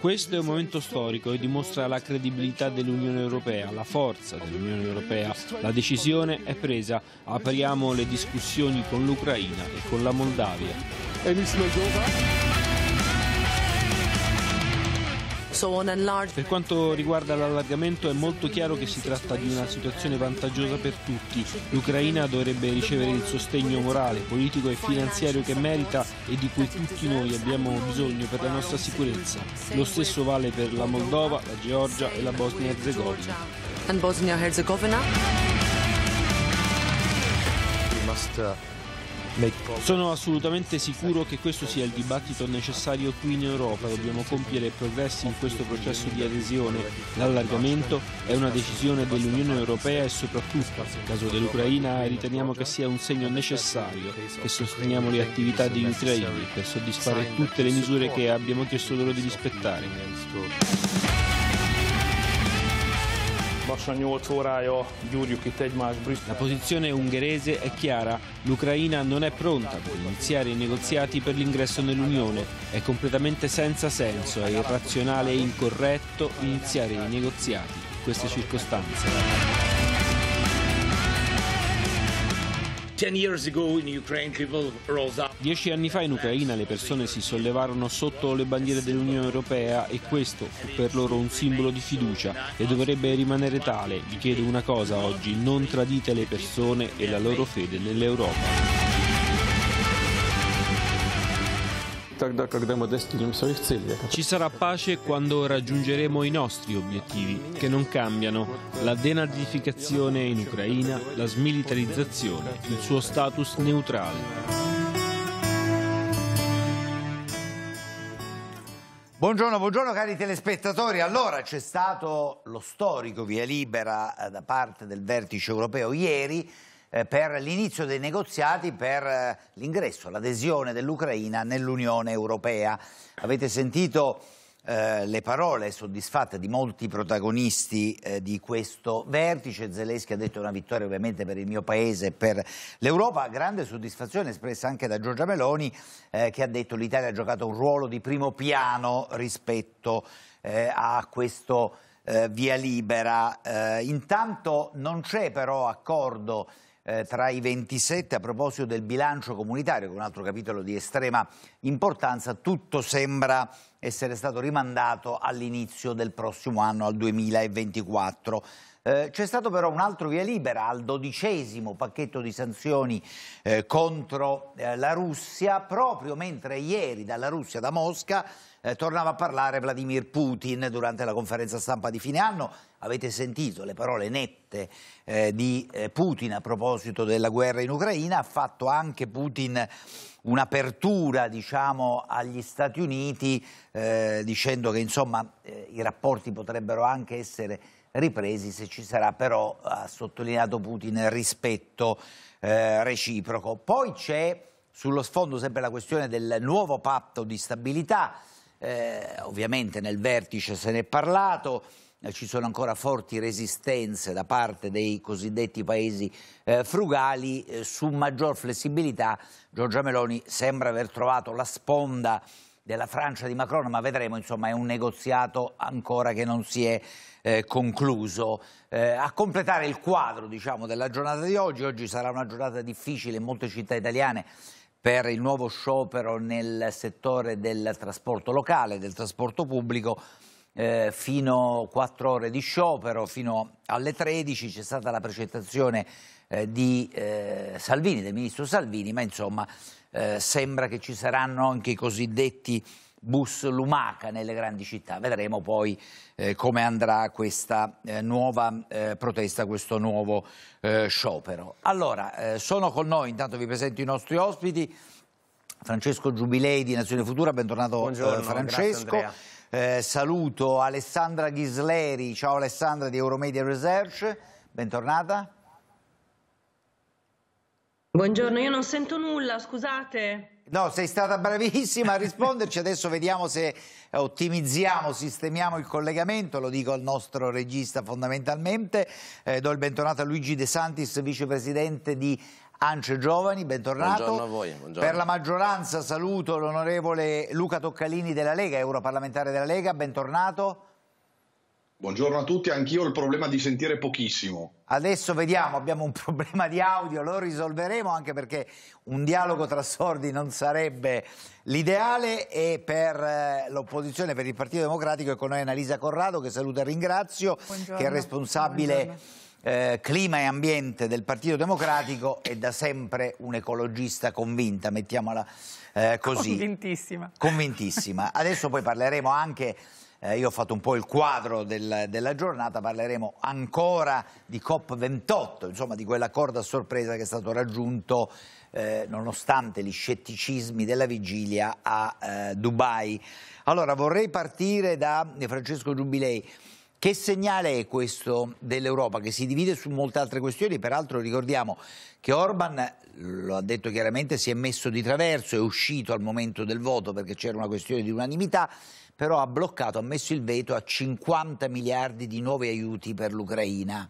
Questo è un momento storico e dimostra la credibilità dell'Unione Europea, la forza dell'Unione Europea. La decisione è presa. Apriamo le discussioni con l'Ucraina e con la Moldavia. Per quanto riguarda l'allargamento è molto chiaro che si tratta di una situazione vantaggiosa per tutti. L'Ucraina dovrebbe ricevere il sostegno morale, politico e finanziario che merita e di cui tutti noi abbiamo bisogno per la nostra sicurezza. Lo stesso vale per la Moldova, la Georgia e la Bosnia-Herzegovina. Uh, sono assolutamente sicuro che questo sia il dibattito necessario qui in Europa, dobbiamo compiere progressi in questo processo di adesione. L'allargamento è una decisione dell'Unione Europea e soprattutto, nel caso dell'Ucraina, riteniamo che sia un segno necessario e sosteniamo le attività degli ucraini per soddisfare tutte le misure che abbiamo chiesto loro di rispettare. Lassan 8 órája gyúrjuk itt egymást Brüsszel. La posizione ungherese è chiara, l'Ucraina non è pronta per iniziare i negoziati per l'ingresso nell'Unione, è completamente senza senso, è irrazionale e incorretto iniziare i negoziati in queste circostanze. Dieci anni fa in Ucraina le persone si sollevarono sotto le bandiere dell'Unione Europea e questo fu per loro un simbolo di fiducia e dovrebbe rimanere tale. Vi chiedo una cosa oggi, non tradite le persone e la loro fede nell'Europa. Ci sarà pace quando raggiungeremo i nostri obiettivi, che non cambiano, la denazificazione in Ucraina, la smilitarizzazione, il suo status neutrale. Buongiorno, buongiorno cari telespettatori. Allora c'è stato lo storico via libera eh, da parte del vertice europeo ieri eh, per l'inizio dei negoziati per eh, l'ingresso, l'adesione dell'Ucraina nell'Unione Europea. Avete sentito eh, le parole soddisfatte di molti protagonisti eh, di questo vertice. Zelensky ha detto una vittoria ovviamente per il mio paese e per l'Europa. Grande soddisfazione espressa anche da Giorgia Meloni eh, che ha detto che l'Italia ha giocato un ruolo di primo piano rispetto eh, a questo via libera. intanto non c'è però accordo eh, tra i 27 a proposito del bilancio comunitario, che è un altro capitolo di estrema importanza, tutto sembra essere stato rimandato all'inizio del prossimo anno, al 2024. Eh, c'è stato però un altro via libera al dodicesimo pacchetto di sanzioni eh, contro eh, la Russia, proprio mentre ieri dalla Russia, da Mosca, eh, tornava a parlare Vladimir Putin durante la conferenza stampa di fine anno. Avete sentito le parole nette eh, di eh, Putin a proposito della guerra in Ucraina, ha fatto anche Putin un'apertura diciamo, agli Stati Uniti eh, dicendo che insomma, eh, i rapporti potrebbero anche essere ripresi se ci sarà però, ha sottolineato Putin, rispetto eh, reciproco. Poi c'è sullo sfondo sempre la questione del nuovo patto di stabilità eh, ovviamente nel vertice se ne è parlato, eh, ci sono ancora forti resistenze da parte dei cosiddetti paesi eh, frugali eh, su maggior flessibilità. Giorgia Meloni sembra aver trovato la sponda della Francia di Macron, ma vedremo, insomma, è un negoziato ancora che non si è eh, concluso. Eh, a completare il quadro, diciamo, della giornata di oggi, oggi sarà una giornata difficile in molte città italiane per il nuovo sciopero nel settore del trasporto locale, del trasporto pubblico, eh, fino a 4 ore di sciopero, fino alle 13 c'è stata la presentazione eh, di eh, Salvini, del ministro Salvini, ma insomma eh, sembra che ci saranno anche i cosiddetti bus lumaca nelle grandi città. Vedremo poi eh, come andrà questa eh, nuova eh, protesta, questo nuovo eh, sciopero. Allora, eh, sono con noi, intanto vi presento i nostri ospiti. Francesco Giubilei di Nazione Futura, bentornato eh, Buongiorno, Francesco. saluto Alessandra Ghisleri, ciao Alessandra di Euromedia Research, bentornata. Buongiorno, io non sento nulla, scusate. No, sei stata bravissima a risponderci, adesso vediamo se ottimizziamo, sistemiamo il collegamento, lo dico al nostro regista fondamentalmente, eh, do il bentornato a Luigi De Santis, vicepresidente di Ancio Giovani, bentornato. Buongiorno a voi. Buongiorno. Per la maggioranza saluto l'onorevole Luca Toccalini della Lega, europarlamentare della Lega, bentornato. Buongiorno a tutti, anch'io ho il problema di sentire pochissimo. Adesso vediamo, abbiamo un problema di audio, lo risolveremo anche perché un dialogo tra sordi non sarebbe l'ideale e per eh, l'opposizione, per il Partito Democratico ecco, è con noi Annalisa Corrado che saluto e ringrazio, Buongiorno. che è responsabile eh, clima e ambiente del Partito Democratico e da sempre un'ecologista convinta, mettiamola eh, così. Convintissima. Convintissima. Adesso poi parleremo anche eh, io ho fatto un po' il quadro del, della giornata, parleremo ancora di COP28, insomma di quell'accordo a sorpresa che è stato raggiunto eh, nonostante gli scetticismi della vigilia a eh, Dubai. Allora vorrei partire da Francesco Giubilei. Che segnale è questo dell'Europa che si divide su molte altre questioni? Peraltro ricordiamo che Orban, lo ha detto chiaramente, si è messo di traverso, è uscito al momento del voto perché c'era una questione di unanimità, però ha bloccato, ha messo il veto a 50 miliardi di nuovi aiuti per l'Ucraina.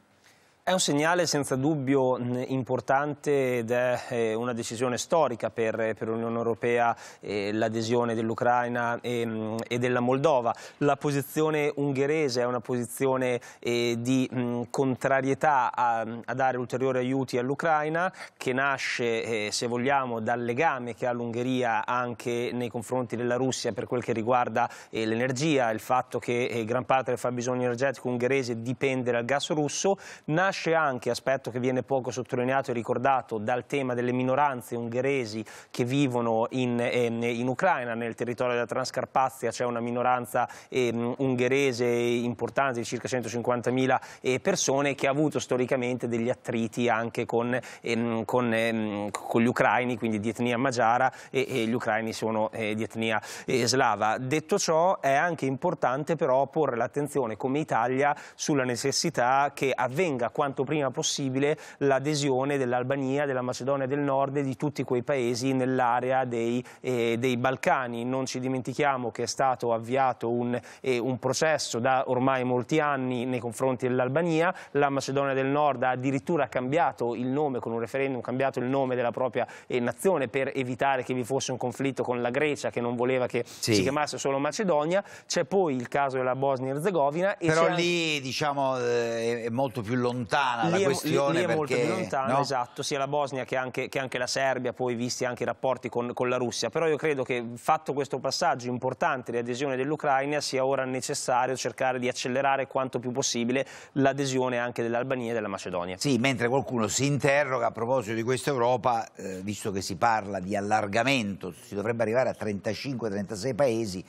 È un segnale senza dubbio importante ed è eh, una decisione storica per, per l'Unione Europea eh, l'adesione dell'Ucraina e, e, della Moldova. La posizione ungherese è una posizione eh, di mh, contrarietà a, a, dare ulteriori aiuti all'Ucraina che nasce, eh, se vogliamo, dal legame che ha l'Ungheria anche nei confronti della Russia per quel che riguarda eh, l'energia, il fatto che eh, gran parte del fabbisogno energetico ungherese dipende dal gas russo. Nasce nasce anche, aspetto che viene poco sottolineato e ricordato, dal tema delle minoranze ungheresi che vivono in, ehm, in Ucraina, nel territorio della Transcarpazia c'è una minoranza ehm, ungherese importante di circa 150.000 eh, persone che ha avuto storicamente degli attriti anche con, ehm, con, con gli ucraini, quindi di etnia magiara e, e gli ucraini sono eh, di etnia eh, slava. Detto ciò è anche importante però porre l'attenzione come Italia sulla necessità che avvenga quando quanto prima possibile l'adesione dell'Albania, della Macedonia del Nord e di tutti quei paesi nell'area dei, eh, dei, Balcani. Non ci dimentichiamo che è stato avviato un, eh, un processo da ormai molti anni nei confronti dell'Albania, la Macedonia del Nord ha addirittura cambiato il nome con un referendum, cambiato il nome della propria eh, nazione per evitare che vi fosse un conflitto con la Grecia che non voleva che sì. si chiamasse solo Macedonia, c'è poi il caso della Bosnia-Herzegovina. Però lì anche... diciamo, eh, è molto più lontano lontana lì la questione. Lì, perché, è molto più lontana, no? esatto, sia la Bosnia che anche, che anche, la Serbia, poi visti anche i rapporti con, con, la Russia. Però io credo che fatto questo passaggio importante di adesione dell'Ucraina sia ora necessario cercare di accelerare quanto più possibile l'adesione anche dell'Albania e della Macedonia. Sì, mentre qualcuno si interroga a proposito di questa Europa, eh, visto che si parla di allargamento, si dovrebbe arrivare a 35-36 paesi,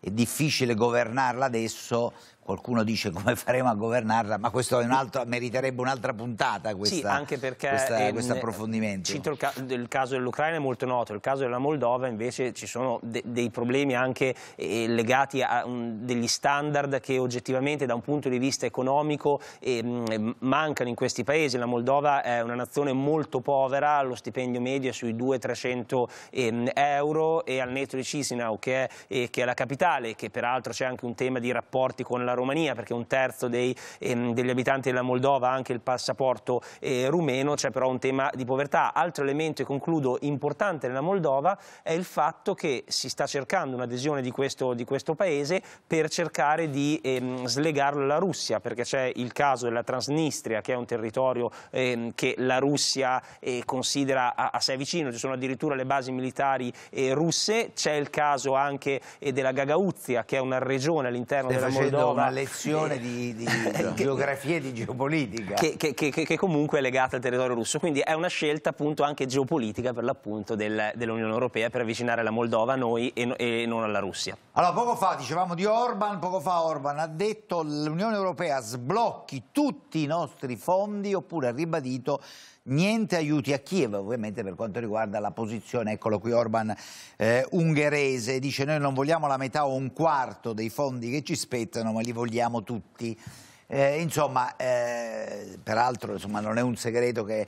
è difficile governarla adesso Qualcuno dice come faremo a governarla, ma questo un altro, meriterebbe un'altra puntata questa, sì, anche perché questo approfondimento. Cito il, ca il caso dell'Ucraina è molto noto, il caso della Moldova invece ci sono de dei problemi anche eh, legati a um, degli standard che oggettivamente da un punto di vista economico eh, mancano in questi paesi. La Moldova è una nazione molto povera, lo stipendio medio è sui 200-300 eh, euro e al netto di Cisinau che è, eh, che è la capitale, che peraltro c'è anche un tema di rapporti con la la Romania, perché un terzo dei, ehm, degli abitanti della Moldova ha anche il passaporto eh, rumeno, c'è però un tema di povertà. Altro elemento, e concludo, importante nella Moldova è il fatto che si sta cercando un'adesione di, di questo, paese per cercare di ehm, slegarlo alla Russia, perché c'è il caso della Transnistria, che è un territorio ehm, che la Russia eh, considera assai vicino, ci sono addirittura le basi militari eh, russe, c'è il caso anche eh, della Gagauzia, che è una regione all'interno della Moldova una lezione eh, di, di geografia e di geopolitica. Che, che, che, comunque è legata al territorio russo, quindi è una scelta appunto anche geopolitica per l'appunto del, dell'Unione Europea per avvicinare la Moldova a noi e, e non alla Russia. Allora, poco fa dicevamo di Orban, poco fa Orban ha detto l'Unione Europea sblocchi tutti i nostri fondi oppure ha ribadito niente aiuti a Kiev ovviamente per quanto riguarda la posizione, eccolo qui Orban eh, ungherese, dice noi non vogliamo la metà o un quarto dei fondi che ci spettano ma li vogliamo tutti. Eh, insomma, eh, peraltro insomma, non è un segreto che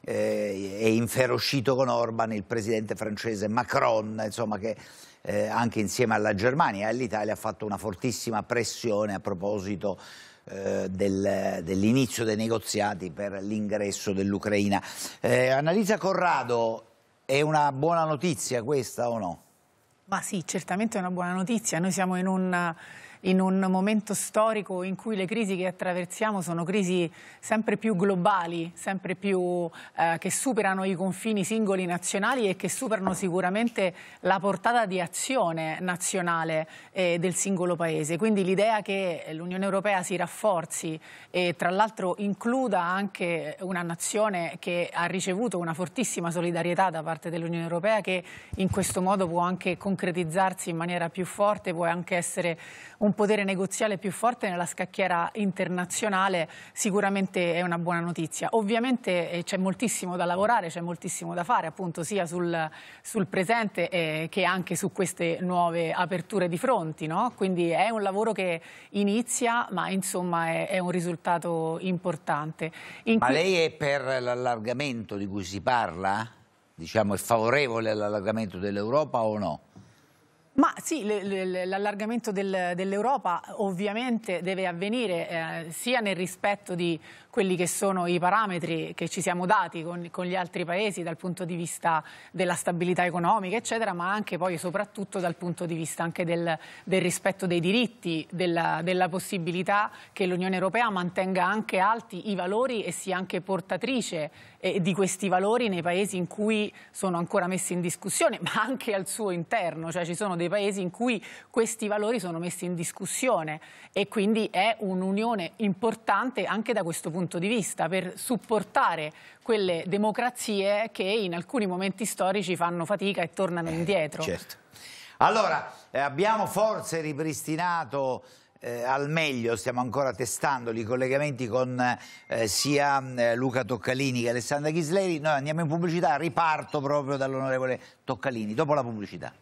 eh, è inferocito con Orban il presidente francese Macron, insomma, che eh, anche insieme alla Germania e all'Italia ha fatto una fortissima pressione a proposito eh, del, dell'inizio dei negoziati per l'ingresso dell'Ucraina. Eh, Annalisa Corrado, è una buona notizia questa o no? Ma sì, certamente è una buona notizia. Noi siamo in un in un momento storico in cui le crisi che attraversiamo sono crisi sempre più globali, sempre più eh, che superano i confini singoli nazionali e che superano sicuramente la portata di azione nazionale eh, del singolo paese. Quindi l'idea che l'Unione Europea si rafforzi e tra l'altro includa anche una nazione che ha ricevuto una fortissima solidarietà da parte dell'Unione Europea che in questo modo può anche concretizzarsi in maniera più forte, può anche essere un potere negoziale più forte nella scacchiera internazionale sicuramente è una buona notizia. Ovviamente eh, c'è moltissimo da lavorare, c'è moltissimo da fare appunto sia sul, sul presente eh, che anche su queste nuove aperture di fronti, no? quindi è un lavoro che inizia ma insomma è, è un risultato importante. In ma lei è per l'allargamento di cui si parla? Diciamo è favorevole all'allargamento dell'Europa o no? Ma sì, l'allargamento dell'Europa ovviamente deve avvenire eh, sia nel rispetto di quelli che sono i parametri che ci siamo dati con, gli altri paesi dal punto di vista della stabilità economica, eccetera, ma anche poi soprattutto dal punto di vista del, del, rispetto dei diritti, della, della possibilità che l'Unione Europea mantenga anche alti i valori e sia anche portatrice eh, di questi valori nei paesi in cui sono ancora messi in discussione, ma anche al suo interno, cioè ci sono dei dei paesi in cui questi valori sono messi in discussione e quindi è un'unione importante anche da questo punto di vista per supportare quelle democrazie che in alcuni momenti storici fanno fatica e tornano eh, indietro. Certo. Allora, eh, abbiamo forse ripristinato eh, al meglio, stiamo ancora testando i collegamenti con eh, sia eh, Luca Toccalini che Alessandra Ghisleri. Noi andiamo in pubblicità, riparto proprio dall'onorevole Toccalini, dopo la pubblicità.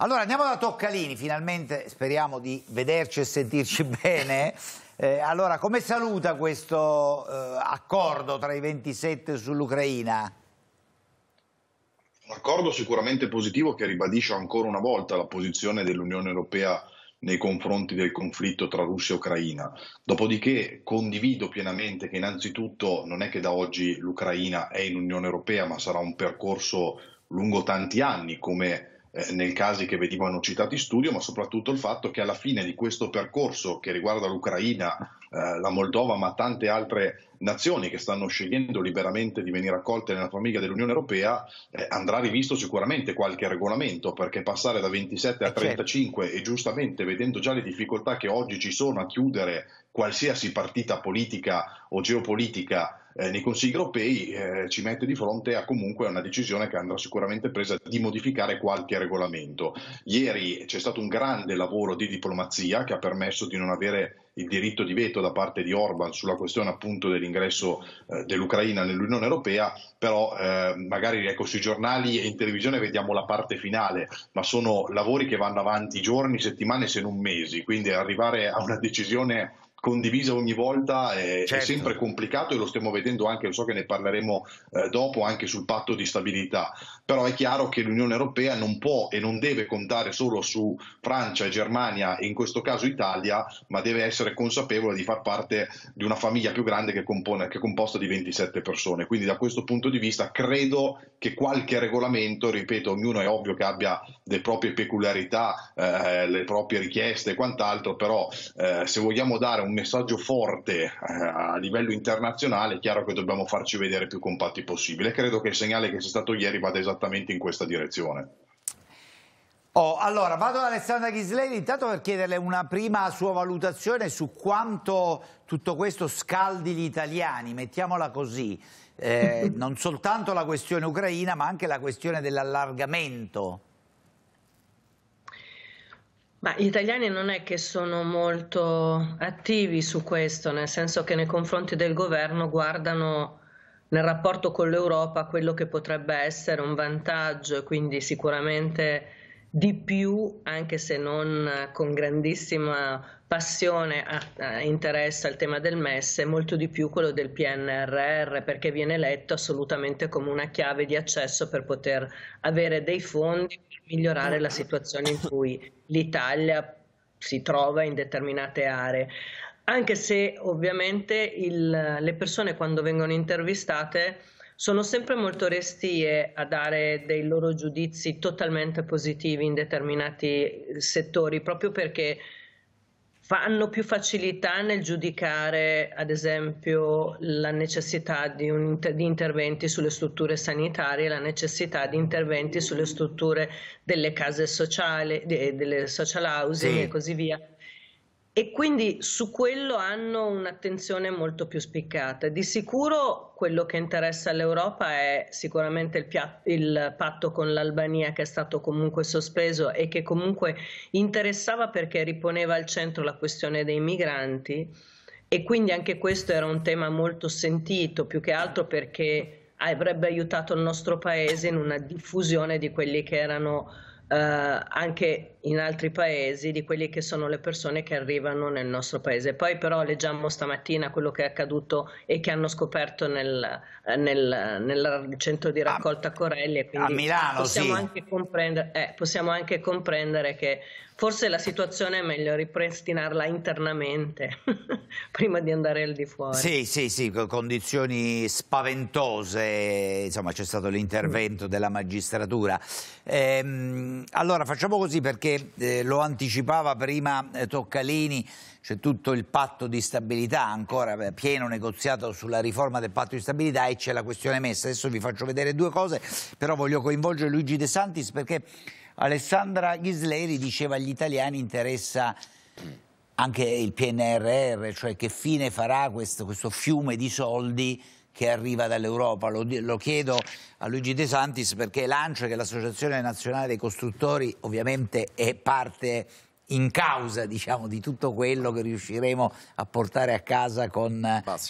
Allora andiamo da Toccalini, finalmente speriamo di vederci e sentirci bene. Eh, allora, come saluta questo eh, accordo tra i 27 sull'Ucraina? Un accordo sicuramente positivo che ribadisce ancora una volta la posizione dell'Unione Europea nei confronti del conflitto tra Russia e Ucraina. Dopodiché condivido pienamente che innanzitutto non è che da oggi l'Ucraina è in Unione Europea, ma sarà un percorso lungo tanti anni, come eh, nei casi che venivano citati in studio, ma soprattutto il fatto che alla fine di questo percorso che riguarda l'Ucraina, eh, la Moldova, ma tante altre nazioni che stanno scegliendo liberamente di venire accolte nella famiglia dell'Unione Europea, eh, andrà rivisto sicuramente qualche regolamento, perché passare da 27 a 35 eh, certo. e giustamente vedendo già le difficoltà che oggi ci sono a chiudere qualsiasi partita politica o geopolitica eh, nei consigli europei eh, ci mette di fronte a comunque una decisione che andrà sicuramente presa di modificare qualche regolamento. Ieri c'è stato un grande lavoro di diplomazia che ha permesso di non avere il diritto di veto da parte di Orban sulla questione appunto dell'ingresso eh, dell'Ucraina nell'Unione Europea, però eh, magari ecco, sui giornali e in televisione vediamo la parte finale, ma sono lavori che vanno avanti giorni, settimane se non mesi, quindi arrivare a una decisione condivisa ogni volta è, certo. è, sempre complicato e lo stiamo vedendo anche, lo so che ne parleremo eh, dopo, anche sul patto di stabilità, però è chiaro che l'Unione Europea non può e non deve contare solo su Francia e Germania e in questo caso Italia, ma deve essere consapevole di far parte di una famiglia più grande che, compone, che è composta di 27 persone. Quindi da questo punto di vista credo che qualche regolamento, ripeto, ognuno è ovvio che abbia le proprie peculiarità, eh, le proprie richieste e quant'altro, però eh, se vogliamo dare un un messaggio forte eh, a livello internazionale, è chiaro che dobbiamo farci vedere più compatti possibile. Credo che il segnale che c'è stato ieri vada esattamente in questa direzione. Oh, allora, vado ad Alessandra Ghisley intanto per chiederle una prima sua valutazione su quanto tutto questo scaldi gli italiani, mettiamola così, eh, non soltanto la questione ucraina ma anche la questione dell'allargamento. Ma gli italiani non è che sono molto attivi su questo, nel senso che nei confronti del governo guardano nel rapporto con l'Europa quello che potrebbe essere un vantaggio e quindi sicuramente di più, anche se non con grandissima passione a, interessa il tema del MES e molto di più quello del PNRR perché viene letto assolutamente come una chiave di accesso per poter avere dei fondi per migliorare la situazione in cui l'Italia si trova in determinate aree. Anche se ovviamente il, le persone quando vengono intervistate sono sempre molto restie a dare dei loro giudizi totalmente positivi in determinati settori, proprio perché fanno più facilità nel giudicare, ad esempio, la necessità di, inter, di interventi sulle strutture sanitarie, la necessità di interventi sulle strutture delle case sociali, de, delle social housing sì. e così via e quindi su quello hanno un'attenzione molto più spiccata. Di sicuro quello che interessa all'Europa è sicuramente il, pia- il, patto con l'Albania che è stato comunque sospeso e che comunque interessava perché riponeva al centro la questione dei migranti e quindi anche questo era un tema molto sentito, più che altro perché avrebbe aiutato il nostro paese in una diffusione di quelli che erano eh, anche in altri paesi di quelle che sono le persone che arrivano nel nostro paese. Poi però leggiamo stamattina quello che è accaduto e che hanno scoperto nel, eh, nel, nel centro di raccolta a, Corelli. A Milano, possiamo, sì. anche eh, possiamo anche comprendere che Forse la situazione è meglio ripristinarla internamente prima di andare al di fuori. Sì, sì, sì, condizioni spaventose, insomma c'è stato l'intervento mm. della magistratura. Ehm, allora facciamo così perché eh, lo anticipava prima eh, Toccalini, c'è tutto il patto di stabilità ancora eh, pieno negoziato sulla riforma del patto di stabilità e c'è la questione messa. Adesso vi faccio vedere due cose, però voglio coinvolgere Luigi De Santis perché Alessandra Ghisleri diceva agli italiani interessa anche il PNRR, cioè che fine farà questo, questo fiume di soldi che arriva dall'Europa. Lo, lo, chiedo a Luigi De Santis perché l'ANCE, che è l'Associazione Nazionale dei Costruttori, ovviamente è parte in causa diciamo, di tutto quello che riusciremo a portare a casa con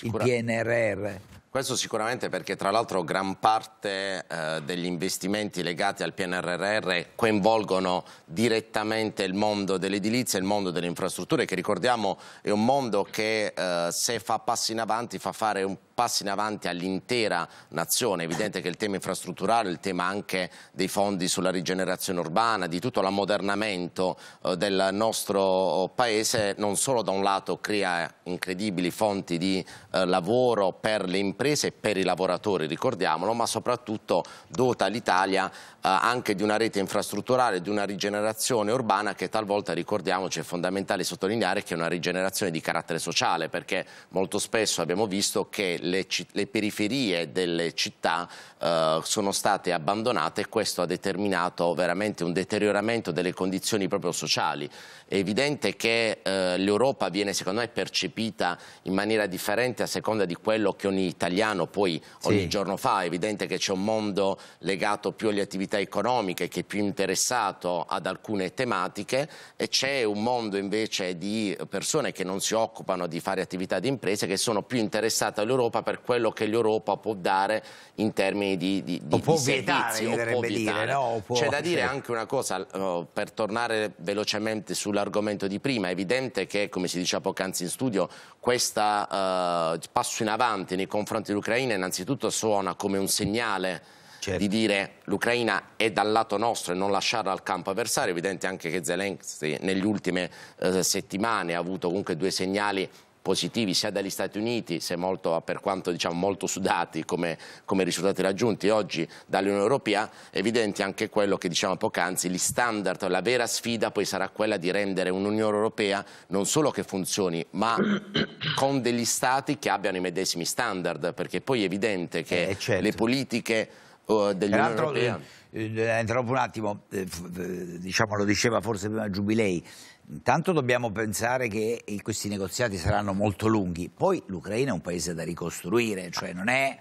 il PNRR. Questo sicuramente perché tra l'altro gran parte eh, degli investimenti legati al PNRR coinvolgono direttamente il mondo dell'edilizia e il mondo delle infrastrutture che ricordiamo è un mondo che eh, se fa passi in avanti fa fare un passi in avanti all'intera nazione. È evidente che il tema infrastrutturale, il tema anche dei fondi sulla rigenerazione urbana, di tutto l'ammodernamento eh, del nostro Paese, non solo da un lato crea incredibili fonti di eh, lavoro per le imprese e per i lavoratori, ricordiamolo, ma soprattutto dota l'Italia eh, anche di una rete infrastrutturale, di una rigenerazione urbana che talvolta, ricordiamoci, è fondamentale sottolineare che è una rigenerazione di carattere sociale, perché molto spesso abbiamo visto che le, le periferie delle città eh, sono state abbandonate e questo ha determinato veramente un deterioramento delle condizioni proprio sociali. È evidente che eh, l'Europa viene, secondo me, percepita in maniera differente a seconda di quello che ogni italiano poi ogni giorno fa. È evidente che c'è un mondo legato più alle attività economiche che è più interessato ad alcune tematiche e c'è un mondo invece di persone che non si occupano di fare attività di imprese che sono più interessate all'Europa per quello che l'Europa può dare in termini di, di, di, di servizi o dire, no? può... C'è da dire anche una cosa eh, per tornare velocemente sull'argomento di prima, è evidente che come si diceva poc'anzi in studio questo uh, eh, passo in avanti nei confronti dell'Ucraina innanzitutto suona come un segnale certo. di dire l'Ucraina è dal lato nostro e non lasciarla al campo avversario. È evidente anche che Zelensky negli ultime eh, settimane ha avuto comunque due segnali positivi sia dagli Stati Uniti, molto, per quanto diciamo, molto sudati come, come, risultati raggiunti oggi dall'Unione Europea, evidente anche quello che diciamo poc'anzi, gli standard, la vera sfida poi sarà quella di rendere un'Unione Europea non solo che funzioni, ma con degli Stati che abbiano i medesimi standard, perché poi è evidente che eh, eh certo. le politiche dell'Unione Europea. Interrompo eh, eh, eh, un attimo, diciamo, lo diceva forse prima Giubilei, intanto dobbiamo pensare che questi negoziati saranno molto lunghi, poi l'Ucraina è un paese da ricostruire, cioè non è...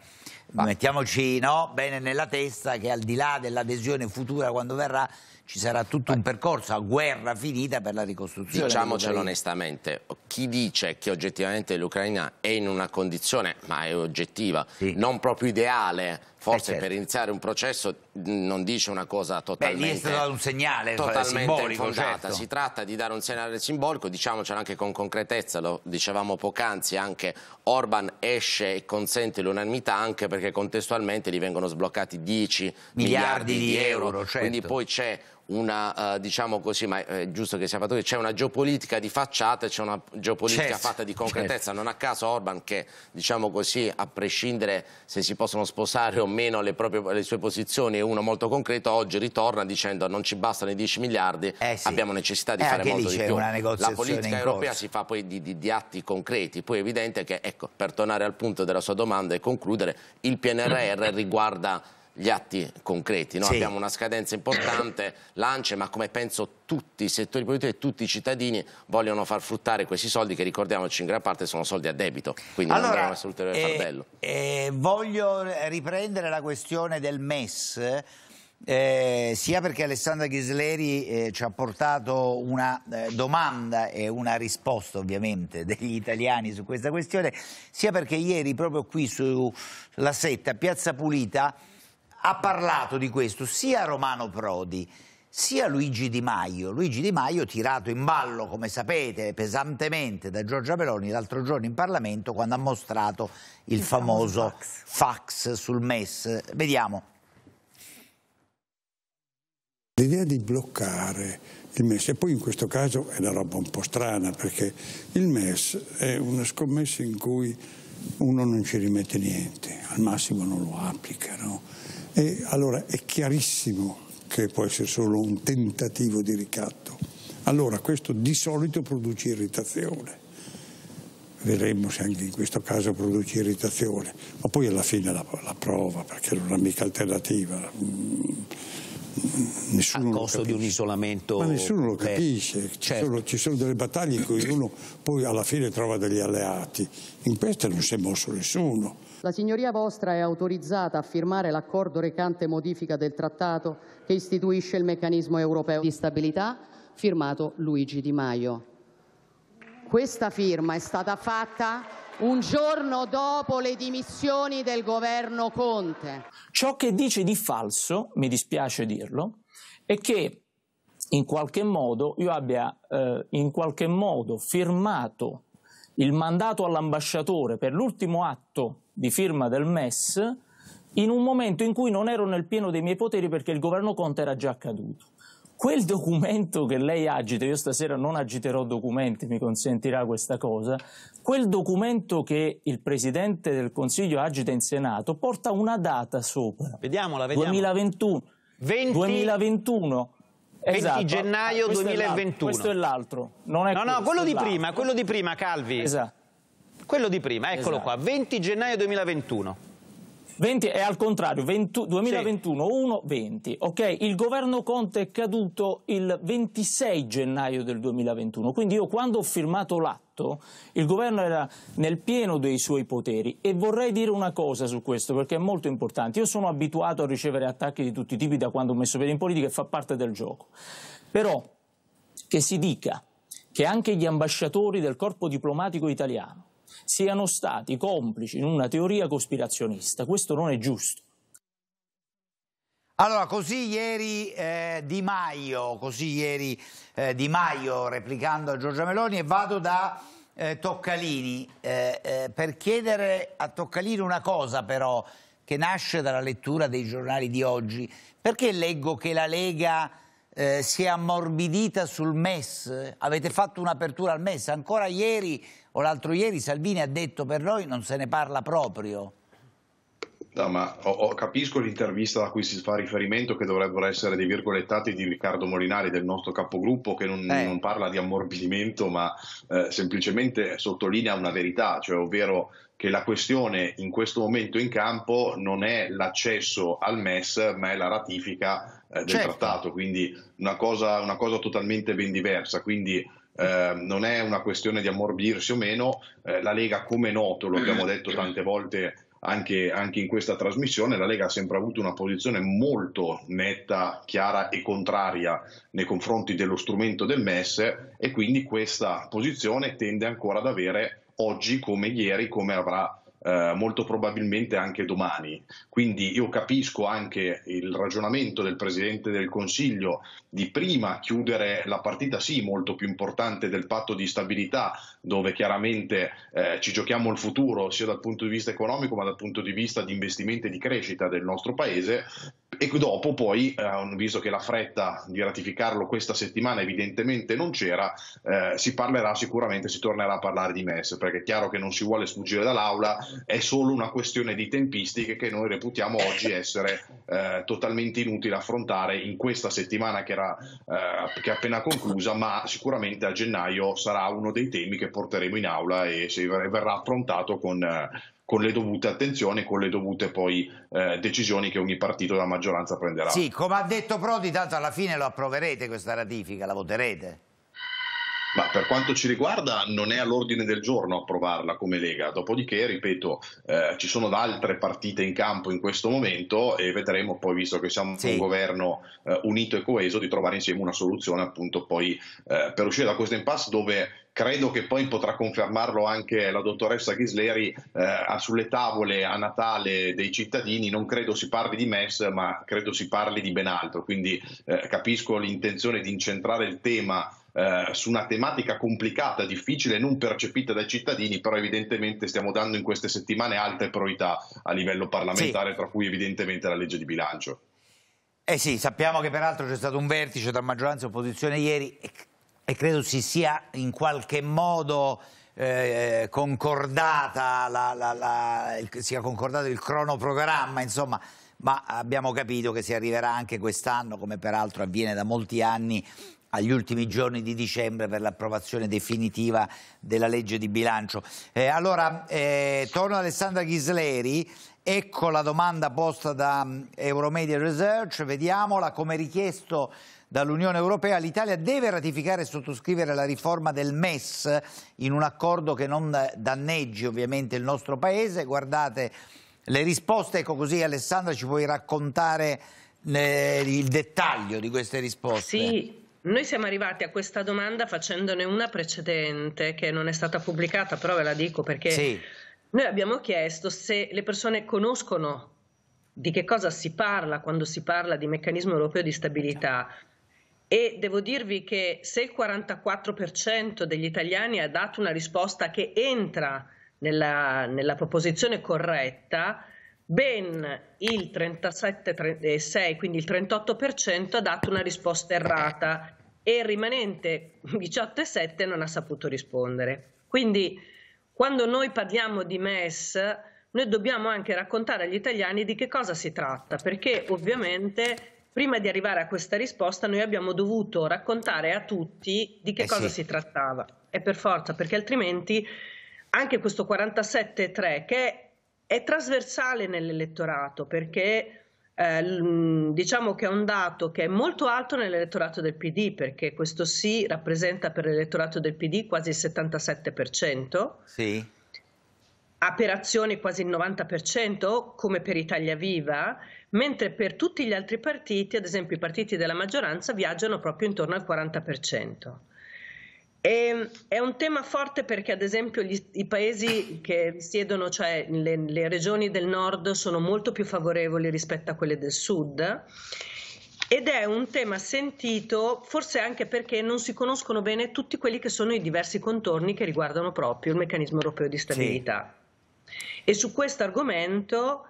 Ma... Mettiamoci no, bene nella testa che al di là dell'adesione futura quando verrà ci sarà tutto un percorso a guerra finita per la ricostruzione. Diciamocelo onestamente, chi dice che oggettivamente l'Ucraina è in una condizione, ma è oggettiva, sì. non proprio ideale forse eh, certo. per iniziare un processo non dice una cosa totalmente... Beh, gli è stato dato un segnale eh, simbolico, certo. Si tratta di dare un segnale simbolico, diciamocelo anche con concretezza, lo dicevamo poc'anzi, anche Orban esce e consente l'unanimità anche perché contestualmente gli vengono sbloccati 10 miliardi, miliardi di, di euro, euro certo. quindi poi c'è una, eh, diciamo così, ma è eh, giusto che sia fatto c'è una geopolitica di facciata, c'è una geopolitica certo, fatta di concretezza. Certo. Non a caso Orban che, diciamo così, a prescindere se si possono sposare o meno le, proprie, le sue posizioni, è uno molto concreto, oggi ritorna dicendo non ci bastano i 10 miliardi, eh sì. abbiamo necessità di eh, fare molto di più. La politica europea corso. si fa poi di, di, di, atti concreti, poi è evidente che, ecco, per tornare al punto della sua domanda e concludere, il PNRR riguarda gli atti concreti. No? Sì. Abbiamo una scadenza importante, l'ANCE, ma come penso tutti i settori politici e tutti i cittadini vogliono far fruttare questi soldi che ricordiamoci in gran parte sono soldi a debito, quindi allora, non andremo a ulteriore eh, fardello. Eh, voglio riprendere la questione del MES. Eh, sia perché Alessandra Ghisleri eh, ci ha portato una eh, domanda e una risposta ovviamente degli italiani su questa questione, sia perché ieri proprio qui sulla setta Piazza Pulita ha parlato di questo sia Romano Prodi sia Luigi Di Maio. Luigi Di Maio tirato in ballo, come sapete, pesantemente da Giorgia Meloni l'altro giorno in Parlamento quando ha mostrato il, il famoso, famoso fax. fax sul MES. Vediamo. L'idea di bloccare il MES, e poi in questo caso è una roba un po' strana perché il MES è una scommessa in cui uno non ci rimette niente, al massimo non lo applica, no? E allora è chiarissimo che può essere solo un tentativo di ricatto. Allora questo di solito produce irritazione. Vedremo se anche in questo caso produce irritazione, ma poi alla fine la, la prova, perché non ha mica alternativa. Mm nessuno a costo di un isolamento. Ma nessuno lo capisce, ci, cioè, certo. sono, ci sono delle battaglie in cui uno poi alla fine trova degli alleati, in questa non si è mosso nessuno. La Signoria vostra è autorizzata a firmare l'accordo recante modifica del trattato che istituisce il meccanismo europeo di stabilità, firmato Luigi Di Maio. Questa firma è stata fatta un giorno dopo le dimissioni del governo Conte. Ciò che dice di falso, mi dispiace dirlo, è che in qualche modo io abbia eh, in qualche modo firmato il mandato all'ambasciatore per l'ultimo atto di firma del MES in un momento in cui non ero nel pieno dei miei poteri perché il governo Conte era già caduto. Quel documento che lei agita, io stasera non agiterò documenti, mi consentirà questa cosa, quel documento che il Presidente del Consiglio agita in Senato porta una data sopra. Vediamola, vediamo. 2021. 20... 2021. 20 esatto. gennaio ah, questo 2021. È questo è l'altro. no, questo, no, quello di prima, quello di prima, Calvi. Esatto. Quello di prima, eccolo esatto. qua, 20 gennaio 2021. 20, è al contrario, 20, 2021, 1, 20. ok? Il governo Conte è caduto il 26 gennaio del 2021, quindi io quando ho firmato l'atto fatto, il governo era nel pieno dei suoi poteri e vorrei dire una cosa su questo perché è molto importante. Io sono abituato a ricevere attacchi di tutti i tipi da quando ho messo piede in politica e fa parte del gioco. Però che si dica che anche gli ambasciatori del corpo diplomatico italiano siano stati complici in una teoria cospirazionista, questo non è giusto. Allora, così ieri eh, Di Maio, così ieri eh, Di Maio replicando a Giorgia Meloni e vado da eh, Toccalini eh, eh, per chiedere a Toccalini una cosa però che nasce dalla lettura dei giornali di oggi. Perché leggo che la Lega eh, si è ammorbidita sul MES? Avete fatto un'apertura al MES? Ancora ieri o l'altro ieri Salvini ha detto per noi non se ne parla proprio. No, ma ho, ho, capisco l'intervista a cui si fa riferimento, che dovrebbero essere dei virgolettati di Riccardo Molinari, del nostro capogruppo, che non, eh. non parla di ammorbidimento, ma eh, semplicemente sottolinea una verità, cioè ovvero che la questione in questo momento in campo non è l'accesso al MES, ma è la ratifica eh, del certo. trattato, quindi una cosa, una cosa, totalmente ben diversa. Quindi, eh, non è una questione di ammorbidirsi o meno, eh, la Lega come noto, lo abbiamo detto tante volte, anche, anche, in questa trasmissione, la Lega ha sempre avuto una posizione molto netta, chiara e contraria nei confronti dello strumento del MES e quindi questa posizione tende ancora ad avere oggi come ieri, come avrà eh, molto probabilmente anche domani. Quindi io capisco anche il ragionamento del Presidente del Consiglio di prima chiudere la partita, sì, molto più importante del patto di stabilità, dove chiaramente eh, ci giochiamo il futuro sia dal punto di vista economico ma dal punto di vista di investimenti e di crescita del nostro paese e dopo poi, eh, visto che la fretta di ratificarlo questa settimana evidentemente non c'era, eh, si parlerà sicuramente, si tornerà a parlare di MES, perché è chiaro che non si vuole sfuggire dall'aula, è solo una questione di tempistiche che noi reputiamo oggi essere eh, totalmente inutile affrontare in questa settimana che, era, eh, che è appena conclusa, ma sicuramente a gennaio sarà uno dei temi che porteremo in aula e se verrà affrontato con, con le dovute attenzioni, e con le dovute poi eh, decisioni che ogni partito della maggioranza prenderà. Sì, come ha detto Prodi, tanto alla fine lo approverete questa ratifica, la voterete. Ma per quanto ci riguarda non è all'ordine del giorno approvarla come Lega, dopodiché, ripeto, eh, ci sono altre partite in campo in questo momento e vedremo poi, visto che siamo sì. un governo eh, unito e coeso, di trovare insieme una soluzione appunto poi eh, per uscire da questo impasse dove credo che poi potrà confermarlo anche la dottoressa Ghisleri eh, sulle tavole a Natale dei cittadini non credo si parli di MES ma credo si parli di ben altro quindi eh, capisco l'intenzione di incentrare il tema eh, su una tematica complicata, difficile, non percepita dai cittadini, però evidentemente stiamo dando in queste settimane alte priorità a livello parlamentare, sì. tra cui evidentemente la legge di bilancio. Eh sì, sappiamo che peraltro c'è stato un vertice tra maggioranza e opposizione ieri e credo si sia in qualche modo eh, concordata la, la, la, il, sia concordato il cronoprogramma, insomma, ma abbiamo capito che si arriverà anche quest'anno, come peraltro avviene da molti anni, agli ultimi giorni di dicembre per l'approvazione definitiva della legge di bilancio. Eh, allora, eh, torno ad Alessandra Ghisleri, ecco la domanda posta da mm, Euromedia Research, vediamola come richiesto dall'Unione Europea, l'Italia deve ratificare e sottoscrivere la riforma del MES in un accordo che non danneggi ovviamente il nostro Paese. Guardate le risposte, ecco così Alessandra ci puoi raccontare eh, il dettaglio di queste risposte. Sì. Noi siamo arrivati a questa domanda facendone una precedente che non è stata pubblicata, però ve la dico perché sì. noi abbiamo chiesto se le persone conoscono di che cosa si parla quando si parla di meccanismo europeo di stabilità e devo dirvi che se il 44% degli italiani ha dato una risposta che entra nella, nella proposizione corretta, ben il 37,6, eh, quindi il 38% ha dato una risposta errata e il rimanente 18,7 non ha saputo rispondere. Quindi quando noi parliamo di MES, noi dobbiamo anche raccontare agli italiani di che cosa si tratta, perché ovviamente prima di arrivare a questa risposta noi abbiamo dovuto raccontare a tutti di che eh cosa sì. si trattava. E per forza, perché altrimenti anche questo 47.3 che è trasversale nell'elettorato, perché eh, diciamo che è un dato che è molto alto nell'elettorato del PD, perché questo sì rappresenta per l'elettorato del PD quasi il 77%. Sì. Ha per azioni quasi il 90% come per Italia Viva mentre per tutti gli altri partiti, ad esempio i partiti della maggioranza, viaggiano proprio intorno al 40%. E, ehm, è un tema forte perché ad esempio gli, i paesi che siedono, cioè le, le regioni del nord, sono molto più favorevoli rispetto a quelle del sud. Ed è un tema sentito forse anche perché non si conoscono bene tutti quelli che sono i diversi contorni che riguardano proprio il meccanismo europeo di stabilità. Sì. E su questo argomento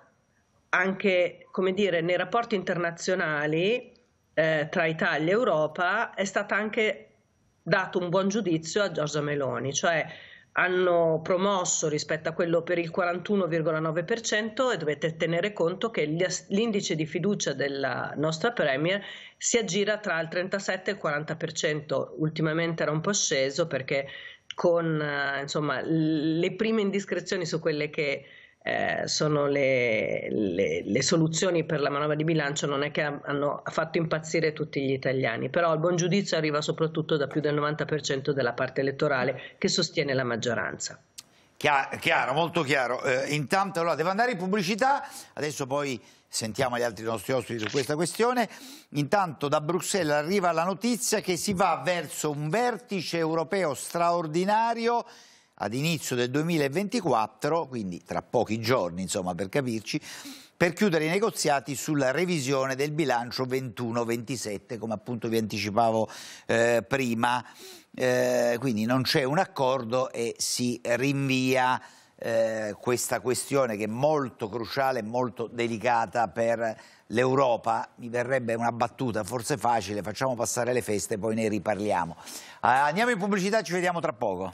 anche, come dire, nei rapporti internazionali eh, tra Italia e Europa è stato anche dato un buon giudizio a Giorgia Meloni, cioè hanno promosso rispetto a quello per il 41,9% e dovete tenere conto che l'indice di fiducia della nostra Premier si aggira tra il 37 e il 40%, ultimamente era un po' sceso perché con eh, insomma, le prime indiscrezioni su quelle che eh, sono le, le, le, soluzioni per la manovra di bilancio non è che hanno fatto impazzire tutti gli italiani, però il buon giudizio arriva soprattutto da più del 90% della parte elettorale che sostiene la maggioranza. Chiaro, molto chiaro. Eh, intanto allora devo andare in pubblicità, adesso poi sentiamo gli altri nostri ospiti su questa questione. Intanto da Bruxelles arriva la notizia che si va verso un vertice europeo straordinario ad inizio del 2024, quindi tra pochi giorni insomma per capirci, per chiudere i negoziati sulla revisione del bilancio 21-27, come appunto vi anticipavo eh, prima. Eh, quindi non c'è un accordo e si rinvia eh, questa questione che è molto cruciale e molto delicata per l'Europa. Mi verrebbe una battuta, forse facile, facciamo passare le feste e poi ne riparliamo. Eh, andiamo in pubblicità, ci vediamo tra poco.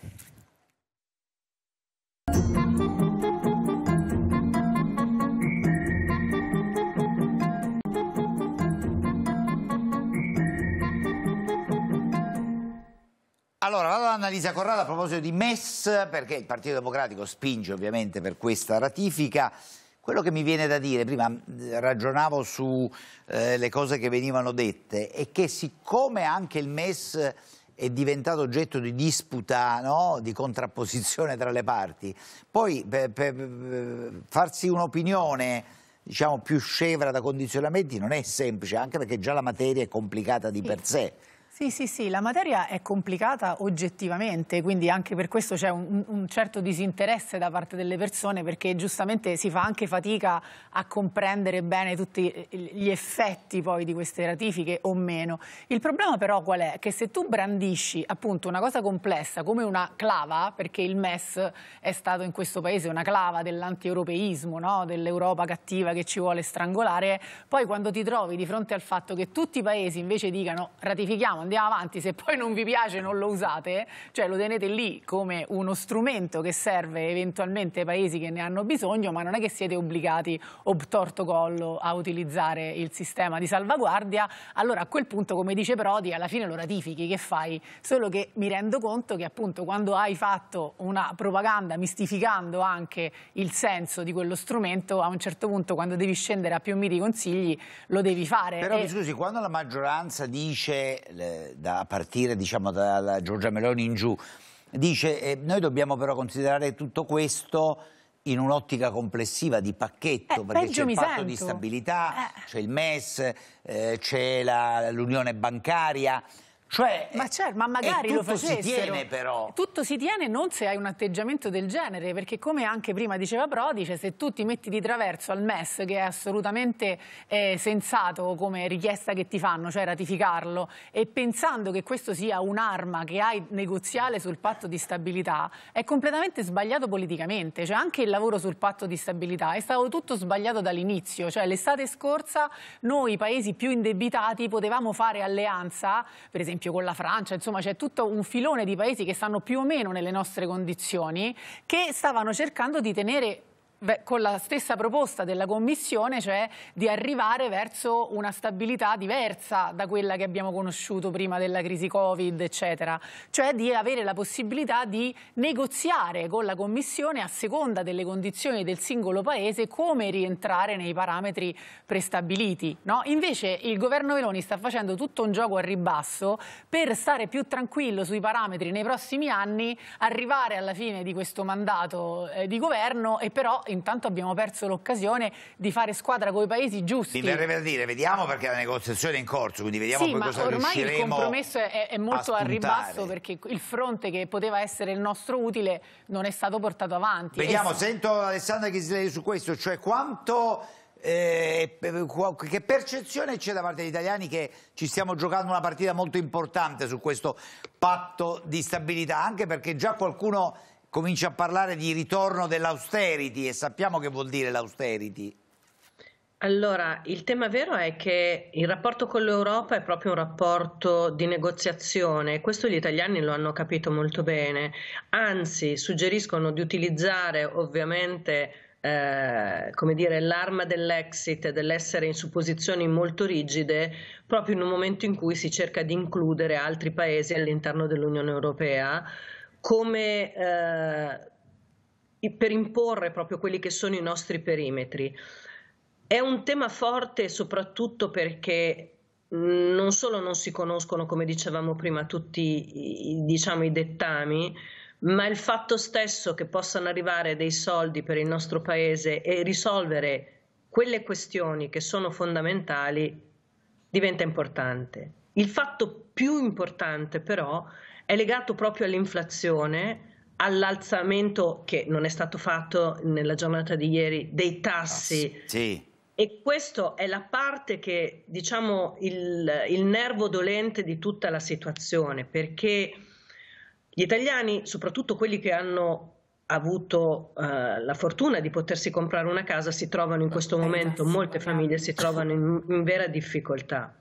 Allora, vado ad Annalisa Corrada a proposito di MES, perché il Partito Democratico spinge ovviamente per questa ratifica. Quello che mi viene da dire, prima ragionavo sulle eh, cose che venivano dette, è che siccome anche il MES è diventato oggetto di disputa, no? di contrapposizione tra le parti, poi per, per, per farsi un'opinione diciamo, più scevra da condizionamenti non è semplice, anche perché già la materia è complicata di per sé. Sì, sì, sì, la materia è complicata oggettivamente, quindi anche per questo c'è un, un, certo disinteresse da parte delle persone perché giustamente si fa anche fatica a comprendere bene tutti eh, gli effetti poi di queste ratifiche o meno. Il problema però qual è? Che se tu brandisci appunto una cosa complessa come una clava, perché il MES è stato in questo paese una clava dell'anti-europeismo, no? dell'Europa cattiva che ci vuole strangolare, poi quando ti trovi di fronte al fatto che tutti i paesi invece dicano ratifichiamo andiamo avanti, se poi non vi piace non lo usate, cioè lo tenete lì come uno strumento che serve eventualmente ai paesi che ne hanno bisogno, ma non è che siete obbligati obtorto collo a utilizzare il sistema di salvaguardia, allora a quel punto, come dice Prodi, alla fine lo ratifichi, che fai? Solo che mi rendo conto che appunto quando hai fatto una propaganda mistificando anche il senso di quello strumento, a un certo punto quando devi scendere a più miti consigli lo devi fare. Però e... scusi, quando la maggioranza dice da, a partire diciamo, da Giorgia Meloni in giù, dice eh, noi dobbiamo però considerare tutto questo in un'ottica complessiva di pacchetto, eh, perché c'è il patto sento. di stabilità, eh. c'è il MES, eh, c'è l'unione bancaria, cioè, ma, certo, ma magari lo facessero. Tutto si tiene però. Tutto si tiene non se hai un atteggiamento del genere, perché come anche prima diceva Prodi, cioè, se tu ti metti di traverso al MES, che è assolutamente eh, sensato come richiesta che ti fanno, cioè ratificarlo, e pensando che questo sia un'arma che hai negoziale sul patto di stabilità, è completamente sbagliato politicamente. Cioè, anche il lavoro sul patto di stabilità è stato tutto sbagliato dall'inizio. Cioè, l'estate scorsa noi, paesi più indebitati, potevamo fare alleanza, per esempio esempio con la Francia, insomma c'è tutto un filone di paesi che stanno più o meno nelle nostre condizioni, che stavano cercando di tenere con la stessa proposta della Commissione, cioè di arrivare verso una stabilità diversa da quella che abbiamo conosciuto prima della crisi Covid, eccetera. Cioè di avere la possibilità di negoziare con la Commissione a seconda delle condizioni del singolo Paese come rientrare nei parametri prestabiliti. No? Invece il governo Veloni sta facendo tutto un gioco a ribasso per stare più tranquillo sui parametri nei prossimi anni, arrivare alla fine di questo mandato eh, di governo e però intanto abbiamo perso l'occasione di fare squadra con i paesi giusti. Mi verrebbe da dire, vediamo perché la negoziazione è in corso, quindi vediamo sì, poi cosa riusciremo ormai il compromesso è, è molto al ribasso perché il fronte che poteva essere il nostro utile non è stato portato avanti. Vediamo, e... sento Alessandra Chisley su questo, cioè quanto... Eh, che percezione c'è da parte degli italiani che ci stiamo giocando una partita molto importante su questo patto di stabilità, anche perché già qualcuno comincia a parlare di ritorno dell'austerity e sappiamo che vuol dire l'austerity. Allora, il tema vero è che il rapporto con l'Europa è proprio un rapporto di negoziazione, questo gli italiani lo hanno capito molto bene, anzi suggeriscono di utilizzare ovviamente eh, come dire, l'arma dell'exit, dell'essere in supposizioni molto rigide, proprio in un momento in cui si cerca di includere altri paesi all'interno dell'Unione Europea come eh, per imporre proprio quelli che sono i nostri perimetri. È un tema forte soprattutto perché non solo non si conoscono, come dicevamo prima, tutti diciamo, i dettami, ma il fatto stesso che possano arrivare dei soldi per il nostro paese e risolvere quelle questioni che sono fondamentali diventa importante. Il fatto più importante però è legato proprio all'inflazione, all'alzamento che non è stato fatto nella giornata di ieri dei tassi. Ah, sì. E questa è la parte che, diciamo, il, il nervo dolente di tutta la situazione, perché gli italiani, soprattutto quelli che hanno avuto uh, la fortuna di potersi comprare una casa si trovano in questo momento, molte famiglie si trovano in, in vera difficoltà.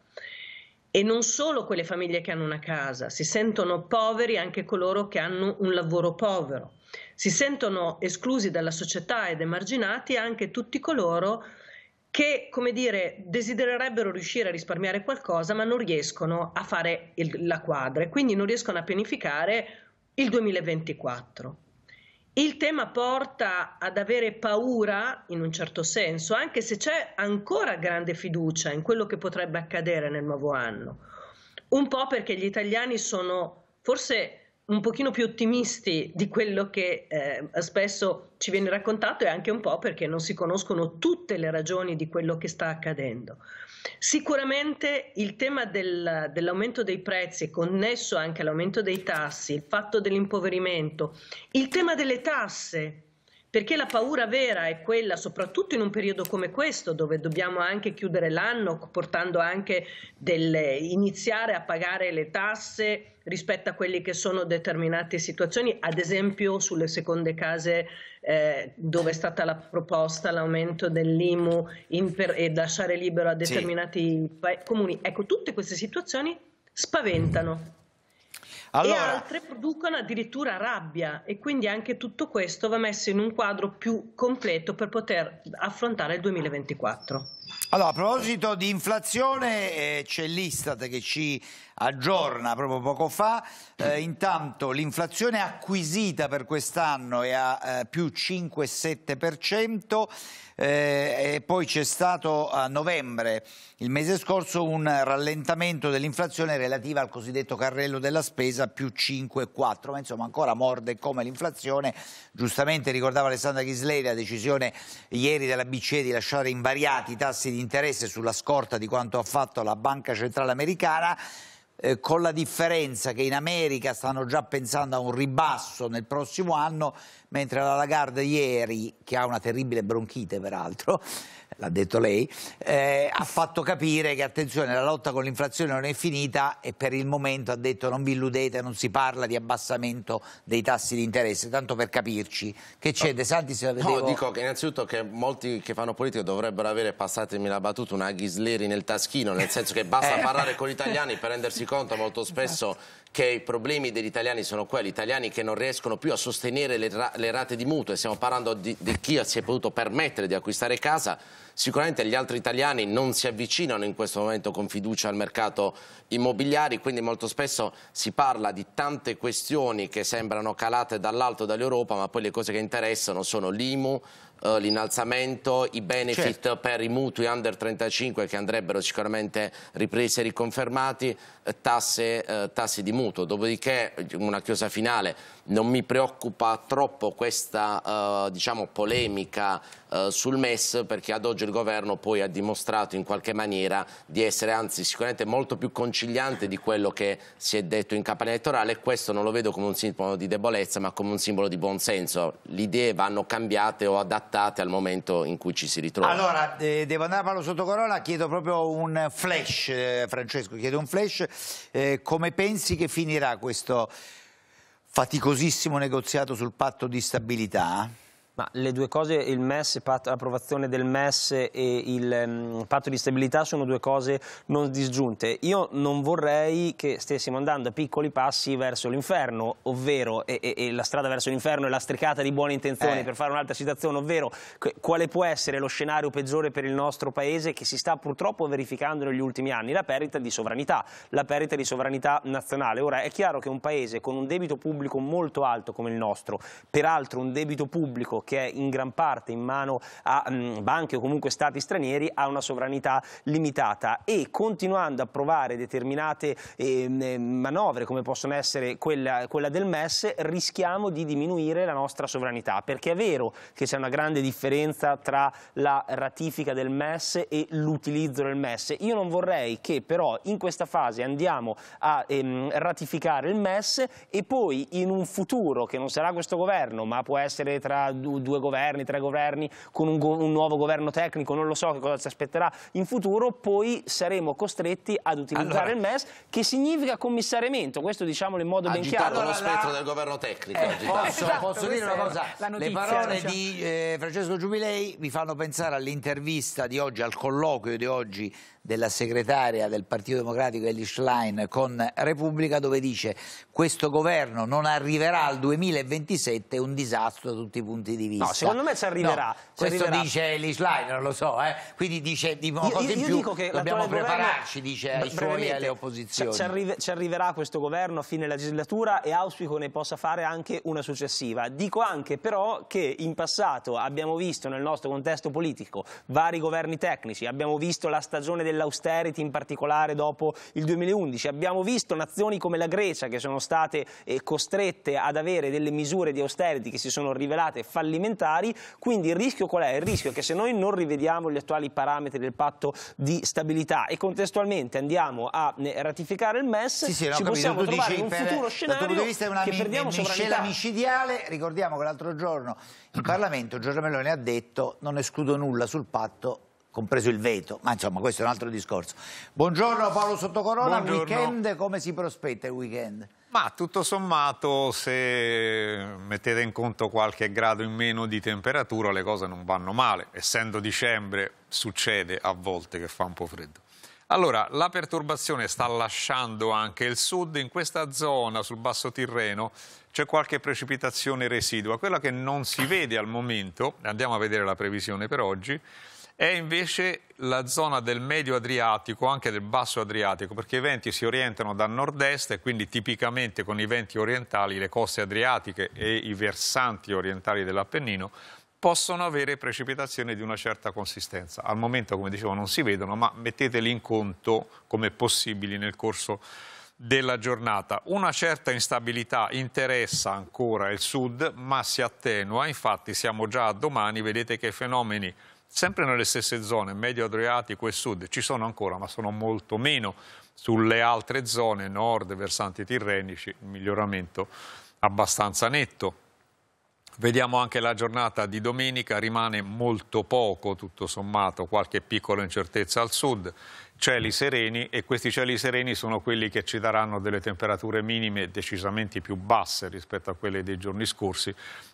E non solo quelle famiglie che hanno una casa, si sentono poveri anche coloro che hanno un lavoro povero, si sentono esclusi dalla società ed emarginati anche tutti coloro che, come dire, desidererebbero riuscire a risparmiare qualcosa ma non riescono a fare il, la quadra e quindi non riescono a pianificare il 2024. Il tema porta ad avere paura, in un certo senso, anche se c'è ancora grande fiducia in quello che potrebbe accadere nel nuovo anno. Un po' perché gli italiani sono forse un pochino più ottimisti di quello che eh, spesso ci viene raccontato e anche un po' perché non si conoscono tutte le ragioni di quello che sta accadendo. Sicuramente il tema del, dell'aumento dei prezzi è connesso anche all'aumento dei tassi, il fatto dell'impoverimento, il tema delle tasse perché la paura vera è quella, soprattutto in un periodo come questo, dove dobbiamo anche chiudere l'anno, portando anche delle, iniziare a pagare le tasse rispetto a quelle che sono determinate situazioni, ad esempio sulle seconde case eh, dove è stata la proposta l'aumento dell'IMU e lasciare libero a determinati sì. comuni. Ecco, tutte queste situazioni spaventano allora... E altre producono addirittura rabbia e quindi anche tutto questo va messo in un quadro più completo per poter affrontare il 2024. Allora, a proposito di inflazione, eh, c'è l'Istat che ci aggiorna proprio poco fa. Eh, intanto l'inflazione acquisita per quest'anno è a eh, più 5,7% eh, e poi c'è stato a novembre, il mese scorso, un rallentamento dell'inflazione relativa al cosiddetto carrello della spesa più 5,4%, ma insomma ancora morde come l'inflazione. Giustamente ricordava Alessandra Ghisleri la decisione ieri della BCE di lasciare invariati i tassi tassi di interesse sulla scorta di quanto ha fatto la Banca Centrale Americana eh, con la differenza che in America stanno già pensando a un ribasso nel prossimo anno, mentre la Lagarde ieri, che ha una terribile bronchite peraltro, l'ha detto lei, eh, ha fatto capire che attenzione la lotta con l'inflazione non è finita e per il momento ha detto non vi illudete, non si parla di abbassamento dei tassi di interesse, tanto per capirci che c'è De Santi se la vedevo... No, dico che innanzitutto che molti che fanno politica dovrebbero avere, passatemi la battuta, una ghisleri nel taschino, nel senso che basta eh. parlare con gli italiani per rendersi conto molto spesso esatto che i problemi degli italiani sono quelli, italiani che non riescono più a sostenere le, ra le rate di mutuo, stiamo parlando di, di, chi si è potuto permettere di acquistare casa, sicuramente gli altri italiani non si avvicinano in questo momento con fiducia al mercato immobiliare, quindi molto spesso si parla di tante questioni che sembrano calate dall'alto dall'Europa, ma poi le cose che interessano sono l'IMU, eh, l'innalzamento, i benefit certo. per i mutui under 35 che andrebbero sicuramente ripresi e riconfermati, eh, tasse, eh, tasse di mutuo. Dopodiché una chiosa finale non mi preoccupa troppo questa eh, diciamo, polemica eh, sul MES perché ad oggi il governo poi ha dimostrato in qualche maniera di essere anzi sicuramente molto più conciliante di quello che si è detto in campagna elettorale e questo non lo vedo come un simbolo di debolezza ma come un simbolo di buonsenso. Le idee vanno cambiate o adattate al momento in cui ci si ritrova. Allora, eh, devo andare a Paolo Sottocarola, chiedo proprio un flash, eh, Francesco, chiedo un flash, eh, come pensi che finirà questo faticosissimo negoziato sul patto di stabilità ma le due cose, l'approvazione del MES e il um, patto di stabilità sono due cose non disgiunte. Io non vorrei che stessimo andando a piccoli passi verso l'inferno, ovvero, e, e, e, la strada verso l'inferno è la lastricata di buone intenzioni, eh. per fare un'altra citazione, ovvero quale può essere lo scenario peggiore per il nostro Paese che si sta purtroppo verificando negli ultimi anni? La perdita di sovranità, la perdita di sovranità nazionale. Ora, è chiaro che un Paese con un debito pubblico molto alto come il nostro, peraltro un debito pubblico che è in gran parte in mano a mh, mm, banche o comunque stati stranieri ha una sovranità limitata e continuando a provare determinate eh, manovre come possono essere quella, quella del MES rischiamo di diminuire la nostra sovranità perché è vero che c'è una grande differenza tra la ratifica del MES e l'utilizzo del MES. Io non vorrei che però in questa fase andiamo a ehm, ratificare il MES e poi in un futuro che non sarà questo governo ma può essere tra due governi, tre governi, con un, go un nuovo governo tecnico, non lo so che cosa ci aspetterà in futuro, poi saremo costretti ad utilizzare allora, il MES, che significa commissariamento, questo diciamolo in modo ben chiaro. Allora, lo spettro la... del governo tecnico. Eh, posso, esatto, posso dire una cosa? Notizia, Le parole cioè... di eh, Francesco Giubilei mi fanno pensare all'intervista di oggi, al colloquio di oggi della segretaria del Partito Democratico Ellie Schlein con Repubblica dove dice questo governo non arriverà al 2027 è un disastro da tutti i punti di vista. No, secondo me ci arriverà. No, questo arriverà. dice Ellie Schlein, non lo so, eh? quindi dice di io, io, io dico che dobbiamo prepararci, dice ai suoi e alle opposizioni. Ci, arrive, ci arriverà questo governo a fine legislatura e auspico ne possa fare anche una successiva. Dico anche però che in passato abbiamo visto nel nostro contesto politico vari governi tecnici, abbiamo visto la stagione del dell'austerity, in particolare dopo il 2011. Abbiamo visto nazioni come la Grecia che sono state eh, costrette ad avere delle misure di austerity che si sono rivelate fallimentari, quindi il rischio qual è? Il rischio è che se noi non rivediamo gli attuali parametri del patto di stabilità e contestualmente andiamo a eh, ratificare il MES, sì, sì, ci possiamo trovare in un per, futuro scenario che mi, perdiamo mi, sovranità. micidiale, ricordiamo che l'altro giorno il Parlamento Giorgio Meloni ha detto non escludo nulla sul patto compreso il veto, ma insomma questo è un altro discorso. Buongiorno Paolo Sottocorona, Buongiorno. weekend come si prospetta il weekend? Ma tutto sommato se mettete in conto qualche grado in meno di temperatura le cose non vanno male, essendo dicembre succede a volte che fa un po' freddo. Allora, la perturbazione sta lasciando anche il sud, in questa zona sul basso Tirreno c'è qualche precipitazione residua, quella che non si vede al momento, andiamo a vedere la previsione per oggi, è invece la zona del medio Adriatico, anche del basso Adriatico, perché i venti si orientano da nord-est e quindi tipicamente con i venti orientali le coste adriatiche e i versanti orientali dell'Appennino possono avere precipitazioni di una certa consistenza. Al momento, come dicevo, non si vedono, ma metteteli in conto come possibili nel corso della giornata. Una certa instabilità interessa ancora il sud, ma si attenua. Infatti siamo già a domani, vedete che i fenomeni sempre nelle stesse zone, medio Adriatico e sud, ci sono ancora, ma sono molto meno. Sulle altre zone, nord, versanti tirrenici, un miglioramento abbastanza netto. Vediamo anche la giornata di domenica, rimane molto poco tutto sommato, qualche piccola incertezza al sud, cieli sereni e questi cieli sereni sono quelli che ci daranno delle temperature minime decisamente più basse rispetto a quelle dei giorni scorsi,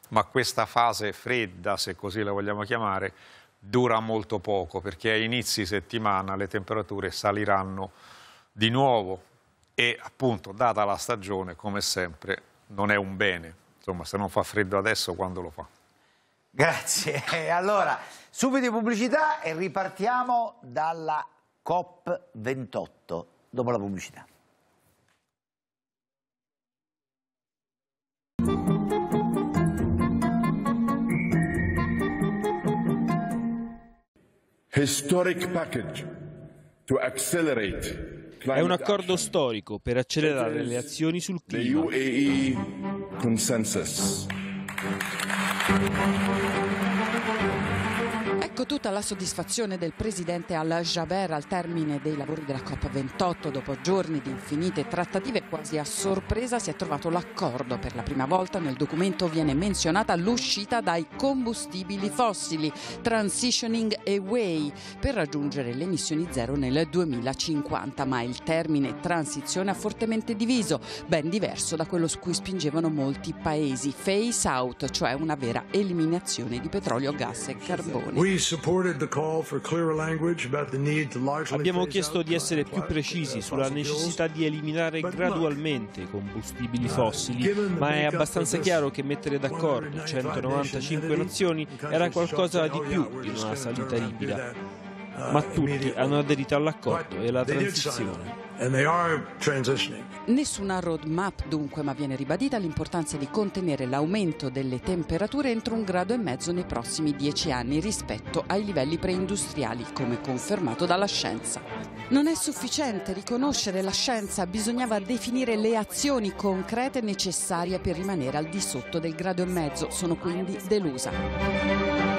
ma questa fase fredda, se così la vogliamo chiamare, dura molto poco perché a inizi settimana le temperature saliranno di nuovo e appunto data la stagione come sempre non è un bene, insomma se non fa freddo adesso quando lo fa? Grazie, allora subito pubblicità e ripartiamo dalla COP28 dopo la pubblicità. historic package to accelerate è un accordo storico per accelerare le azioni sul clima tutta la soddisfazione del presidente Al-Jaber al termine dei lavori della COP28. Dopo giorni di infinite trattative, quasi a sorpresa si è trovato l'accordo. Per la prima volta nel documento viene menzionata l'uscita dai combustibili fossili, transitioning away, per raggiungere le emissioni zero nel 2050. Ma il termine transizione ha fortemente diviso, ben diverso da quello su cui spingevano molti paesi. Face out, cioè una vera eliminazione di petrolio, gas e carbone. Abbiamo chiesto di essere più precisi sulla necessità di eliminare gradualmente i combustibili fossili, ma è abbastanza chiaro che mettere d'accordo 195 nazioni era qualcosa di più di una salita ripida. Uh, ma tutti hanno aderito all'accordo e alla transizione. Nessuna roadmap dunque, ma viene ribadita l'importanza di contenere l'aumento delle temperature entro un grado e mezzo nei prossimi dieci anni rispetto ai livelli preindustriali, come confermato dalla scienza. Non è sufficiente riconoscere la scienza, bisognava definire le azioni concrete necessarie per rimanere al di sotto del grado e mezzo. Sono quindi delusa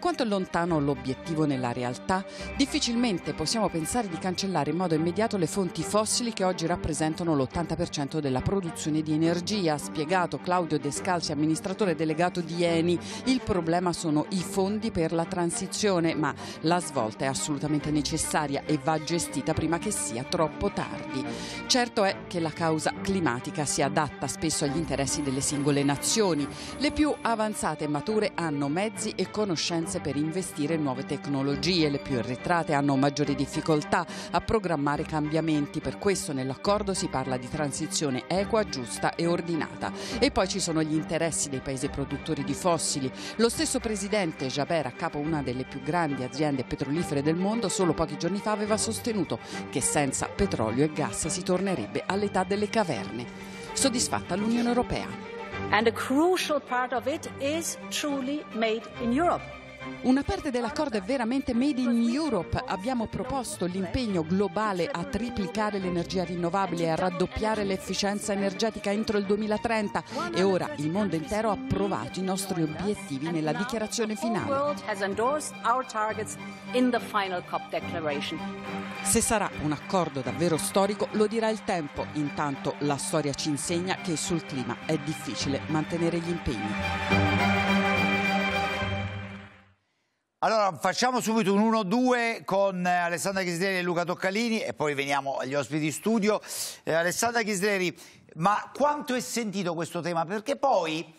quanto è lontano l'obiettivo nella realtà, difficilmente possiamo pensare di cancellare in modo immediato le fonti fossili che oggi rappresentano l'80% della produzione di energia, ha spiegato Claudio Descalzi, amministratore delegato di Eni. Il problema sono i fondi per la transizione, ma la svolta è assolutamente necessaria e va gestita prima che sia troppo tardi. Certo è che la causa climatica si adatta spesso agli interessi delle singole nazioni. Le più avanzate e mature hanno mezzi e conoscenze finanze per investire in nuove tecnologie. Le più arretrate hanno maggiori difficoltà a programmare cambiamenti, per questo nell'accordo si parla di transizione equa, giusta e ordinata. E poi ci sono gli interessi dei paesi produttori di fossili. Lo stesso presidente Jaber, a capo una delle più grandi aziende petrolifere del mondo, solo pochi giorni fa aveva sostenuto che senza petrolio e gas si tornerebbe all'età delle caverne. Soddisfatta l'Unione Europea. and a crucial part of it is truly made in Europe. Una parte dell'accordo è veramente made in Europe. Abbiamo proposto l'impegno globale a triplicare l'energia rinnovabile e a raddoppiare l'efficienza energetica entro il 2030 e ora il mondo intero ha approvato i nostri obiettivi nella dichiarazione finale. Se sarà un accordo davvero storico lo dirà il tempo, intanto la storia ci insegna che sul clima è difficile mantenere gli impegni. Allora facciamo subito un 1-2 con eh, Alessandra Ghisleri e Luca Toccalini e poi veniamo agli ospiti di studio. Eh, Alessandra Ghisleri, ma quanto è sentito questo tema? Perché poi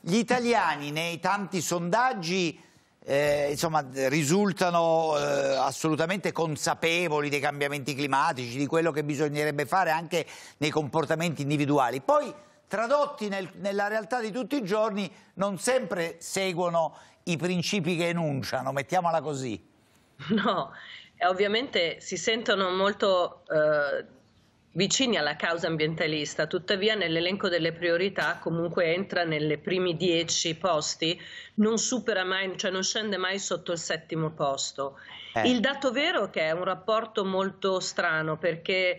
gli italiani nei tanti sondaggi eh, insomma, risultano eh, assolutamente consapevoli dei cambiamenti climatici, di quello che bisognerebbe fare anche nei comportamenti individuali. Poi tradotti nel, nella realtà di tutti i giorni non sempre seguono i principi che enunciano, mettiamola così. No, ovviamente si sentono molto eh, vicini alla causa ambientalista, tuttavia nell'elenco delle priorità comunque entra nelle primi dieci posti, non supera mai, cioè non scende mai sotto il settimo posto. Eh. Il dato vero è che è un rapporto molto strano perché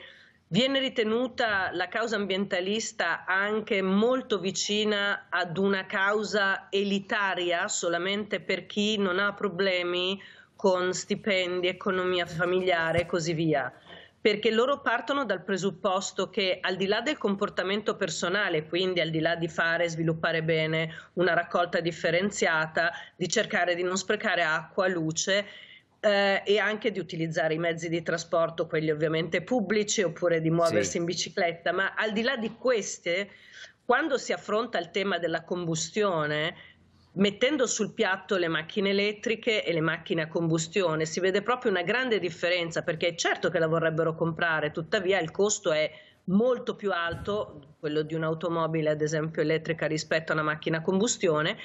Viene ritenuta la causa ambientalista anche molto vicina ad una causa elitaria solamente per chi non ha problemi con stipendi, economia familiare e così via perché loro partono dal presupposto che al di là del comportamento personale, quindi al di là di fare e sviluppare bene una raccolta differenziata, di cercare di non sprecare acqua, luce, eh, e anche di utilizzare i mezzi di trasporto, quelli ovviamente pubblici, oppure di muoversi sì. in bicicletta. Ma al di là di queste, quando si affronta il tema della combustione, mettendo sul piatto le macchine elettriche e le macchine a combustione, si vede proprio una grande differenza perché è certo che la vorrebbero comprare, tuttavia il costo è molto più alto, quello di un'automobile ad esempio elettrica rispetto a una macchina a combustione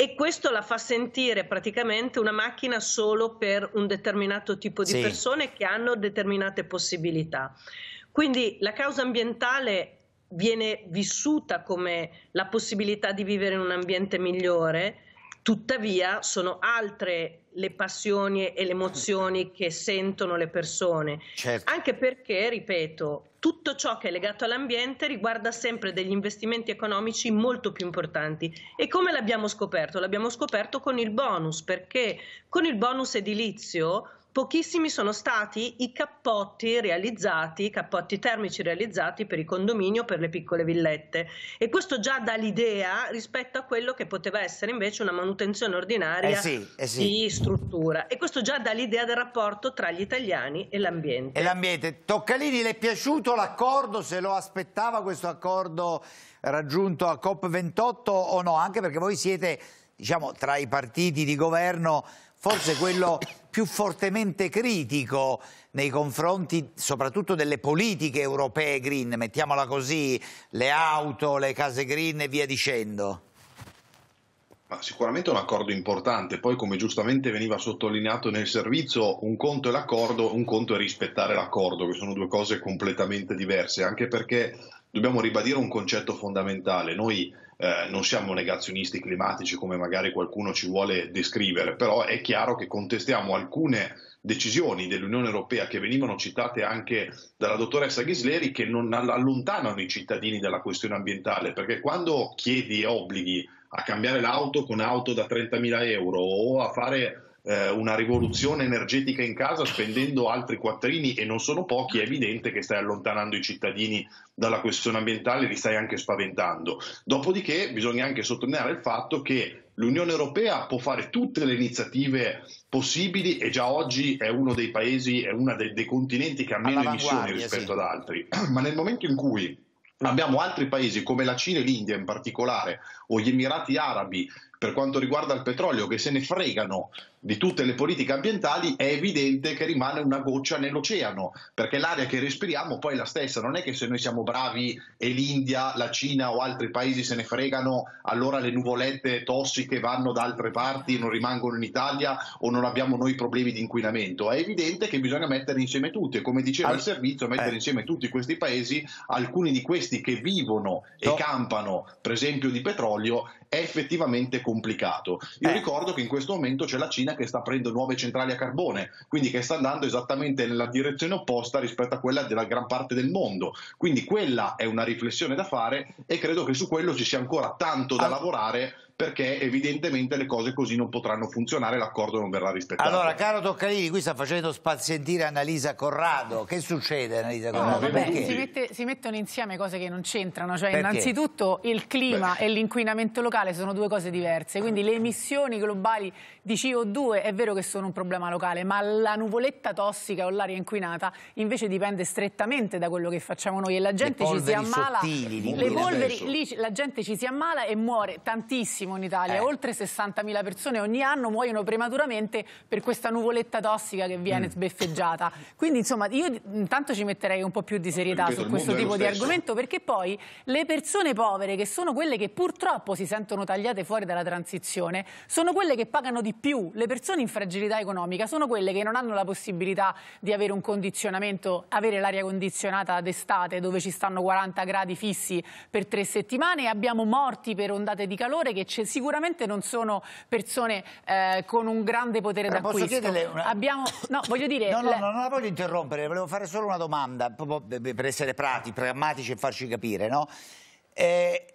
e questo la fa sentire praticamente una macchina solo per un determinato tipo di sì. persone che hanno determinate possibilità. Quindi la causa ambientale viene vissuta come la possibilità di vivere in un ambiente migliore, tuttavia sono altre le passioni e le emozioni che sentono le persone, certo. anche perché, ripeto, tutto ciò che è legato all'ambiente riguarda sempre degli investimenti economici molto più importanti. E come l'abbiamo scoperto? L'abbiamo scoperto con il bonus, perché con il bonus edilizio Pochissimi sono stati i cappotti realizzati, i cappotti termici realizzati per i condominio, per le piccole villette e questo già dà l'idea rispetto a quello che poteva essere invece una manutenzione ordinaria eh sì, eh sì. di struttura e questo già dà l'idea del rapporto tra gli italiani e l'ambiente. E l'ambiente. Toccalini le è piaciuto l'accordo, se lo aspettava questo accordo raggiunto a COP28 o no? Anche perché voi siete diciamo, tra i partiti di governo forse quello più fortemente critico nei confronti soprattutto delle politiche europee green, mettiamola così, le auto, le case green e via dicendo. Ma sicuramente è un accordo importante, poi come giustamente veniva sottolineato nel servizio, un conto è l'accordo, un conto è rispettare l'accordo, che sono due cose completamente diverse, anche perché dobbiamo ribadire un concetto fondamentale. Noi eh, non siamo negazionisti climatici come magari qualcuno ci vuole descrivere, però è chiaro che contestiamo alcune decisioni dell'Unione Europea che venivano citate anche dalla dottoressa Ghisleri che non allontanano i cittadini dalla questione ambientale, perché quando chiedi obblighi a cambiare l'auto con auto da 30.000 euro o a fare eh, una rivoluzione energetica in casa spendendo altri quattrini e non sono pochi, è evidente che stai allontanando i cittadini dalla questione ambientale e li stai anche spaventando. Dopodiché bisogna anche sottolineare il fatto che L'Unione Europea può fare tutte le iniziative possibili e già oggi è uno dei paesi, è uno dei, dei continenti che ha meno emissioni rispetto sì. ad altri. Ma nel momento in cui abbiamo altri paesi come la Cina e l'India in particolare o gli Emirati Arabi per quanto riguarda il petrolio, che se ne fregano di tutte le politiche ambientali, è evidente che rimane una goccia nell'oceano, perché l'aria che respiriamo poi è la stessa, non è che se noi siamo bravi e l'India, la Cina o altri paesi se ne fregano, allora le nuvolette tossiche vanno da altre parti, non rimangono in Italia o non abbiamo noi problemi di inquinamento. È evidente che bisogna mettere insieme tutti e come diceva il servizio, mettere eh. insieme tutti questi paesi, alcuni di questi che vivono e campano per esempio di petrolio è effettivamente complicato. Io eh. ricordo che in questo momento c'è la Cina che sta aprendo nuove centrali a carbone, quindi che sta andando esattamente nella direzione opposta rispetto a quella della gran parte del mondo. Quindi quella è una riflessione da fare e credo che su quello ci sia ancora tanto da lavorare perché evidentemente le cose così non potranno funzionare, l'accordo non verrà rispettato. Allora, caro Toccalini, qui sta facendo spazientire Annalisa Corrado. Che succede, Annalisa Corrado? No, vabbè, si, mette, si, mettono insieme cose che non c'entrano. Cioè, perché? innanzitutto il clima Beh. e l'inquinamento locale sono due cose diverse, quindi le emissioni globali di CO2 è vero che sono un problema locale, ma la nuvoletta tossica o l'aria inquinata invece dipende strettamente da quello che facciamo noi e la gente ci si ammala. Sottili, le polveri, lì, la gente ci si ammala e muore tantissimo in Italia, eh. oltre 60.000 persone ogni anno muoiono prematuramente per questa nuvoletta tossica che viene mm. sbeffeggiata. Quindi insomma io intanto ci metterei un po' più di serietà su questo tipo di argomento perché poi le persone povere che sono quelle che purtroppo si sentono tagliate fuori dalla transizione sono quelle che pagano di più più le persone in fragilità economica sono quelle che non hanno la possibilità di avere un condizionamento, avere l'aria condizionata d'estate dove ci stanno 40 gradi fissi per tre settimane e abbiamo morti per ondate di calore che sicuramente non sono persone eh, con un grande potere eh, d'acquisto. Una... Abbiamo... No, voglio dire... No, no, le... no, non la voglio interrompere, volevo fare solo una domanda, per essere pratici, pragmatici e farci capire, no? Eh,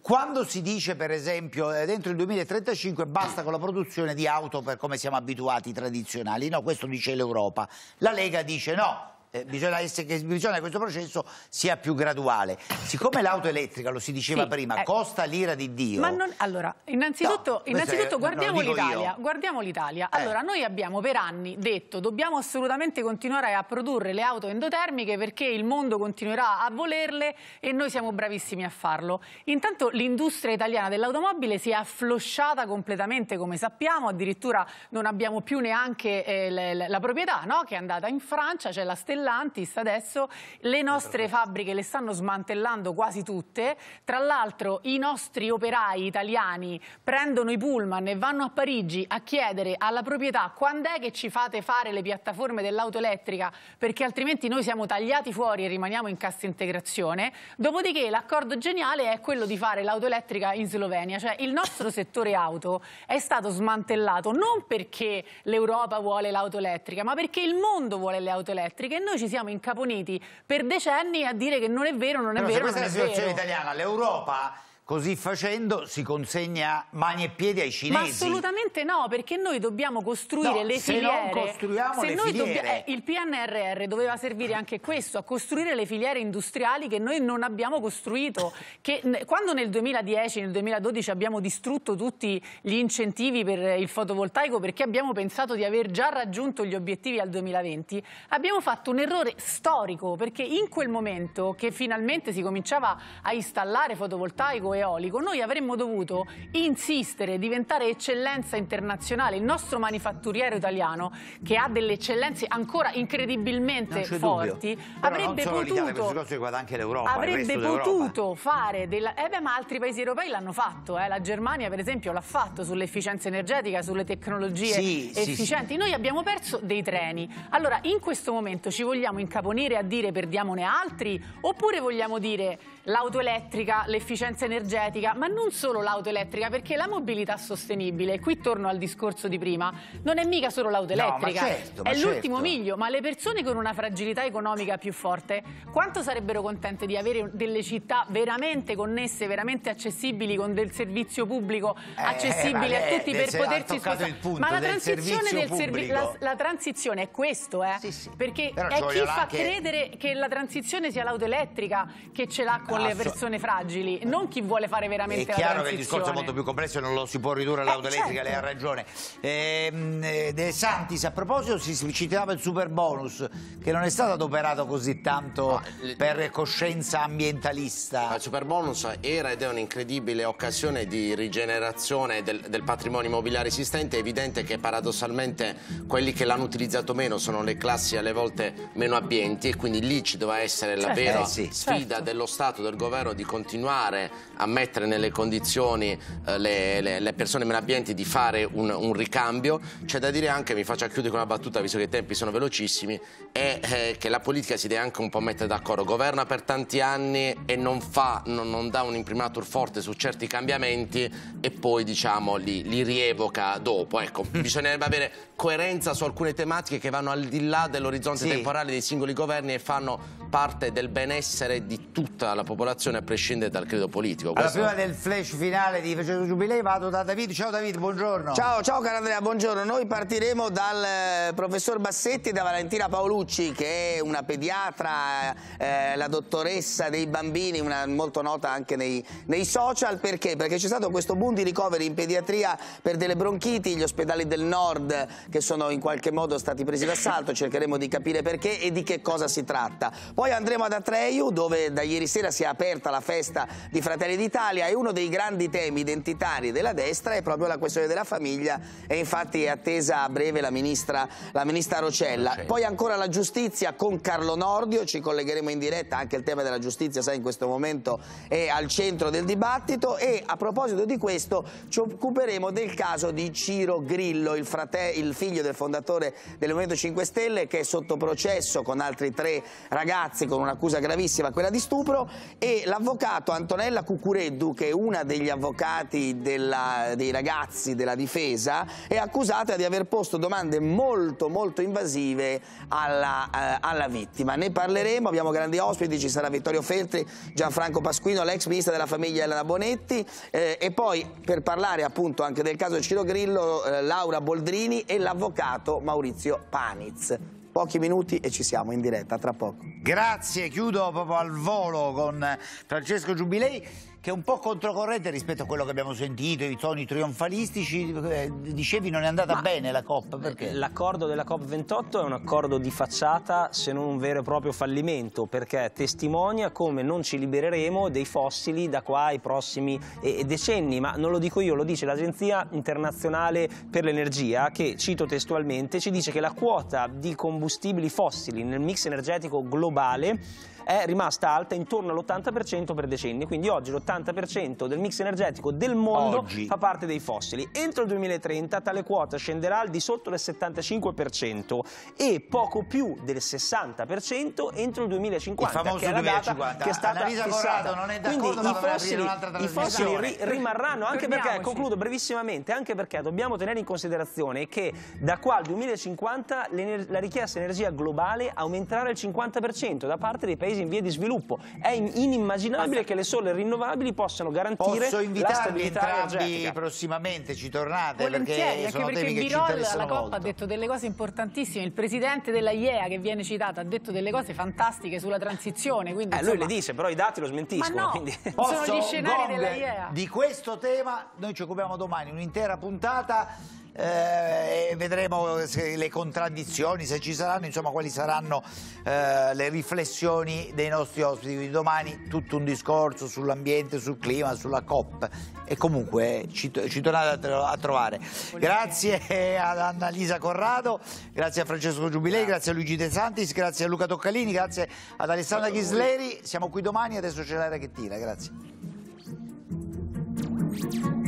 quando si dice per esempio eh, dentro il 2035 basta con la produzione di auto per come siamo abituati tradizionali, no questo dice l'Europa, la Lega dice no, eh, bisogna, essere, che, bisogna questo processo sia più graduale. Siccome l'auto elettrica, lo si diceva sì, prima, eh, costa l'ira di Dio. Ma non, allora, innanzitutto, no, innanzitutto è, guardiamo l'Italia. Guardiamo eh. l'Italia. Allora, eh. noi abbiamo per anni detto dobbiamo assolutamente continuare a produrre le auto endotermiche perché il mondo continuerà a volerle e noi siamo bravissimi a farlo. Intanto l'industria italiana dell'automobile si è afflosciata completamente, come sappiamo, addirittura non abbiamo più neanche la, eh, la, la proprietà no? che è andata in Francia, c'è cioè la stella dell'Antis, adesso le nostre fabbriche le stanno smantellando quasi tutte, tra l'altro i nostri operai italiani prendono i pullman e vanno a Parigi a chiedere alla proprietà quando è che ci fate fare le piattaforme dell'auto elettrica perché altrimenti noi siamo tagliati fuori e rimaniamo in cassa integrazione, dopodiché l'accordo geniale è quello di fare l'auto elettrica in Slovenia, cioè il nostro settore auto è stato smantellato non perché l'Europa vuole l'auto elettrica ma perché il mondo vuole le auto elettriche e noi noi ci siamo incaponiti per decenni a dire che non è vero, non è Però vero. Se questa è la situazione italiana, l'Europa così facendo si consegna mani e piedi ai cinesi. Ma assolutamente no, perché noi dobbiamo costruire no, le se filiere. Se non costruiamo se le filiere... Eh, il PNRR doveva servire anche questo, a costruire le filiere industriali che noi non abbiamo costruito. Che, quando nel 2010, nel 2012 abbiamo distrutto tutti gli incentivi per il fotovoltaico perché abbiamo pensato di aver già raggiunto gli obiettivi al 2020, abbiamo fatto un errore storico perché in quel momento che finalmente si cominciava a installare fotovoltaico e eolico, noi avremmo dovuto insistere, diventare eccellenza internazionale. Il nostro manifatturiero italiano, che ha delle eccellenze ancora incredibilmente forti, avrebbe potuto, avrebbe potuto fare... Della, eh beh, ma altri paesi europei l'hanno fatto. Eh. La Germania, per esempio, l'ha fatto sull'efficienza energetica, sulle tecnologie sì, efficienti. Sì, sì. Noi abbiamo perso dei treni. Allora, in questo momento ci vogliamo incaponire a dire perdiamone altri? Oppure vogliamo dire l'auto elettrica, l'efficienza energetica, ma non solo l'auto elettrica, perché la mobilità sostenibile, qui torno al discorso di prima, non è mica solo l'auto elettrica, no, certo, è l'ultimo certo. miglio, ma le persone con una fragilità economica più forte, quanto sarebbero contente di avere delle città veramente connesse, veramente accessibili, con del servizio pubblico eh, accessibile eh, a tutti per potersi spostare. Ma la transizione, servi... la, la transizione è questo, eh? Sì, sì. perché Però è chi fa anche... credere che la transizione sia l'auto elettrica, che ce l'ha con con le persone fragili, non chi vuole fare veramente la transizione. È chiaro che il discorso è molto più complesso e non lo si può ridurre all'auto eh, elettrica, certo. lei ha certo. ragione. Ehm, eh, De Santis, a proposito, si citava il super bonus, che non è stato adoperato così tanto no, per coscienza ambientalista. Il super bonus era ed è un'incredibile occasione di rigenerazione del, del patrimonio immobiliare esistente, è evidente che paradossalmente quelli che l'hanno utilizzato meno sono le classi alle volte meno abbienti e quindi lì ci doveva essere la certo, vera eh sì, sfida certo. dello Stato mandato del governo di continuare a mettere nelle condizioni eh, le, le, le, persone meno abbienti di fare un, un ricambio. C'è da dire anche, mi faccio chiudere con una battuta visto che i tempi sono velocissimi, è eh, che la politica si deve anche un po' mettere d'accordo. Governa per tanti anni e non, fa, non, non dà un imprimatur forte su certi cambiamenti e poi diciamo li, li rievoca dopo. Ecco, mm. bisognerebbe avere coerenza su alcune tematiche che vanno al di là dell'orizzonte sì. temporale dei singoli governi e fanno parte del benessere di tutta la popolazione popolazione a prescindere dal credo politico. Questo... Allora, prima del flash finale di Facendo Giubilei vado da David. Ciao David, buongiorno. Ciao, ciao caro Andrea, buongiorno. Noi partiremo dal eh, professor Bassetti e da Valentina Paolucci, che è una pediatra, eh, eh, la dottoressa dei bambini, una, molto nota anche nei, nei social. Perché? Perché c'è stato questo boom di ricoveri in pediatria per delle bronchiti, gli ospedali del nord che sono in qualche modo stati presi d'assalto, cercheremo di capire perché e di che cosa si tratta. Poi andremo ad Atreiu dove da ieri sera si si è aperta la festa di Fratelli d'Italia e uno dei grandi temi identitari della destra è proprio la questione della famiglia e infatti è attesa a breve la ministra, la ministra Rocella. Poi ancora la giustizia con Carlo Nordio, ci collegheremo in diretta, anche il tema della giustizia sai in questo momento è al centro del dibattito e a proposito di questo ci occuperemo del caso di Ciro Grillo, il, frate, il figlio del fondatore del Movimento 5 Stelle che è sotto processo con altri tre ragazzi con un'accusa gravissima, quella di stupro e l'avvocato Antonella Cucureddu, che è una degli avvocati della, dei ragazzi della difesa, è accusata di aver posto domande molto molto invasive alla, eh, alla vittima. Ne parleremo, abbiamo grandi ospiti, ci sarà Vittorio Feltri, Gianfranco Pasquino, l'ex ministra della famiglia Elena Bonetti eh, e poi per parlare appunto anche del caso Ciro Grillo, eh, Laura Boldrini e l'avvocato Maurizio Paniz pochi minuti e ci siamo in diretta, tra poco. Grazie, chiudo proprio al volo con Francesco Giubilei che è un po' controcorrente rispetto a quello che abbiamo sentito, i toni trionfalistici. Eh, dicevi non è andata Ma bene la COP, perché? Eh, l'accordo della COP28 è un accordo di facciata, se non un vero e proprio fallimento, perché testimonia come non ci libereremo dei fossili da qua ai prossimi eh, decenni. Ma non lo dico io, lo dice l'Agenzia Internazionale per l'Energia, che, cito testualmente, ci dice che la quota di combustibili fossili nel mix energetico globale è rimasta alta intorno all'80% per decenni, quindi oggi l'80% del mix energetico del mondo oggi. fa parte dei fossili. Entro il 2030 tale quota scenderà al di sotto del 75% e poco più del 60% entro il 2050, che è la 2050. data che è stata Annalisa fissata. non è d'accordo, quindi i fossili, i fossili ri rimarranno anche perché, concludo brevissimamente, anche perché dobbiamo tenere in considerazione che da qua al 2050 la richiesta di energia globale aumenterà del 50% da parte dei paesi paesi in via di sviluppo. È inimmaginabile che le sole rinnovabili possano garantire la stabilità energetica. prossimamente, ci tornate Volentieri, perché sono anche perché Birol alla Coppa ha detto delle cose importantissime, il presidente della IEA che viene citato ha detto delle cose fantastiche sulla transizione. Quindi, eh, insomma... Lui le dice, però i dati lo smentiscono. No, quindi... sono gli scenari della IEA. Di questo tema noi ci occupiamo domani, un'intera puntata eh, vedremo le contraddizioni, se ci saranno, insomma quali saranno eh, le riflessioni dei nostri ospiti. Quindi domani tutto un discorso sull'ambiente, sul clima, sulla COP e comunque eh, ci, ci tornate a, trovare. Grazie ad Annalisa Corrado, grazie a Francesco Giubilei, grazie a Luigi De Santis, grazie a Luca Toccalini, grazie ad Alessandra Ghisleri. Siamo qui domani, adesso c'è l'aria che tira, grazie.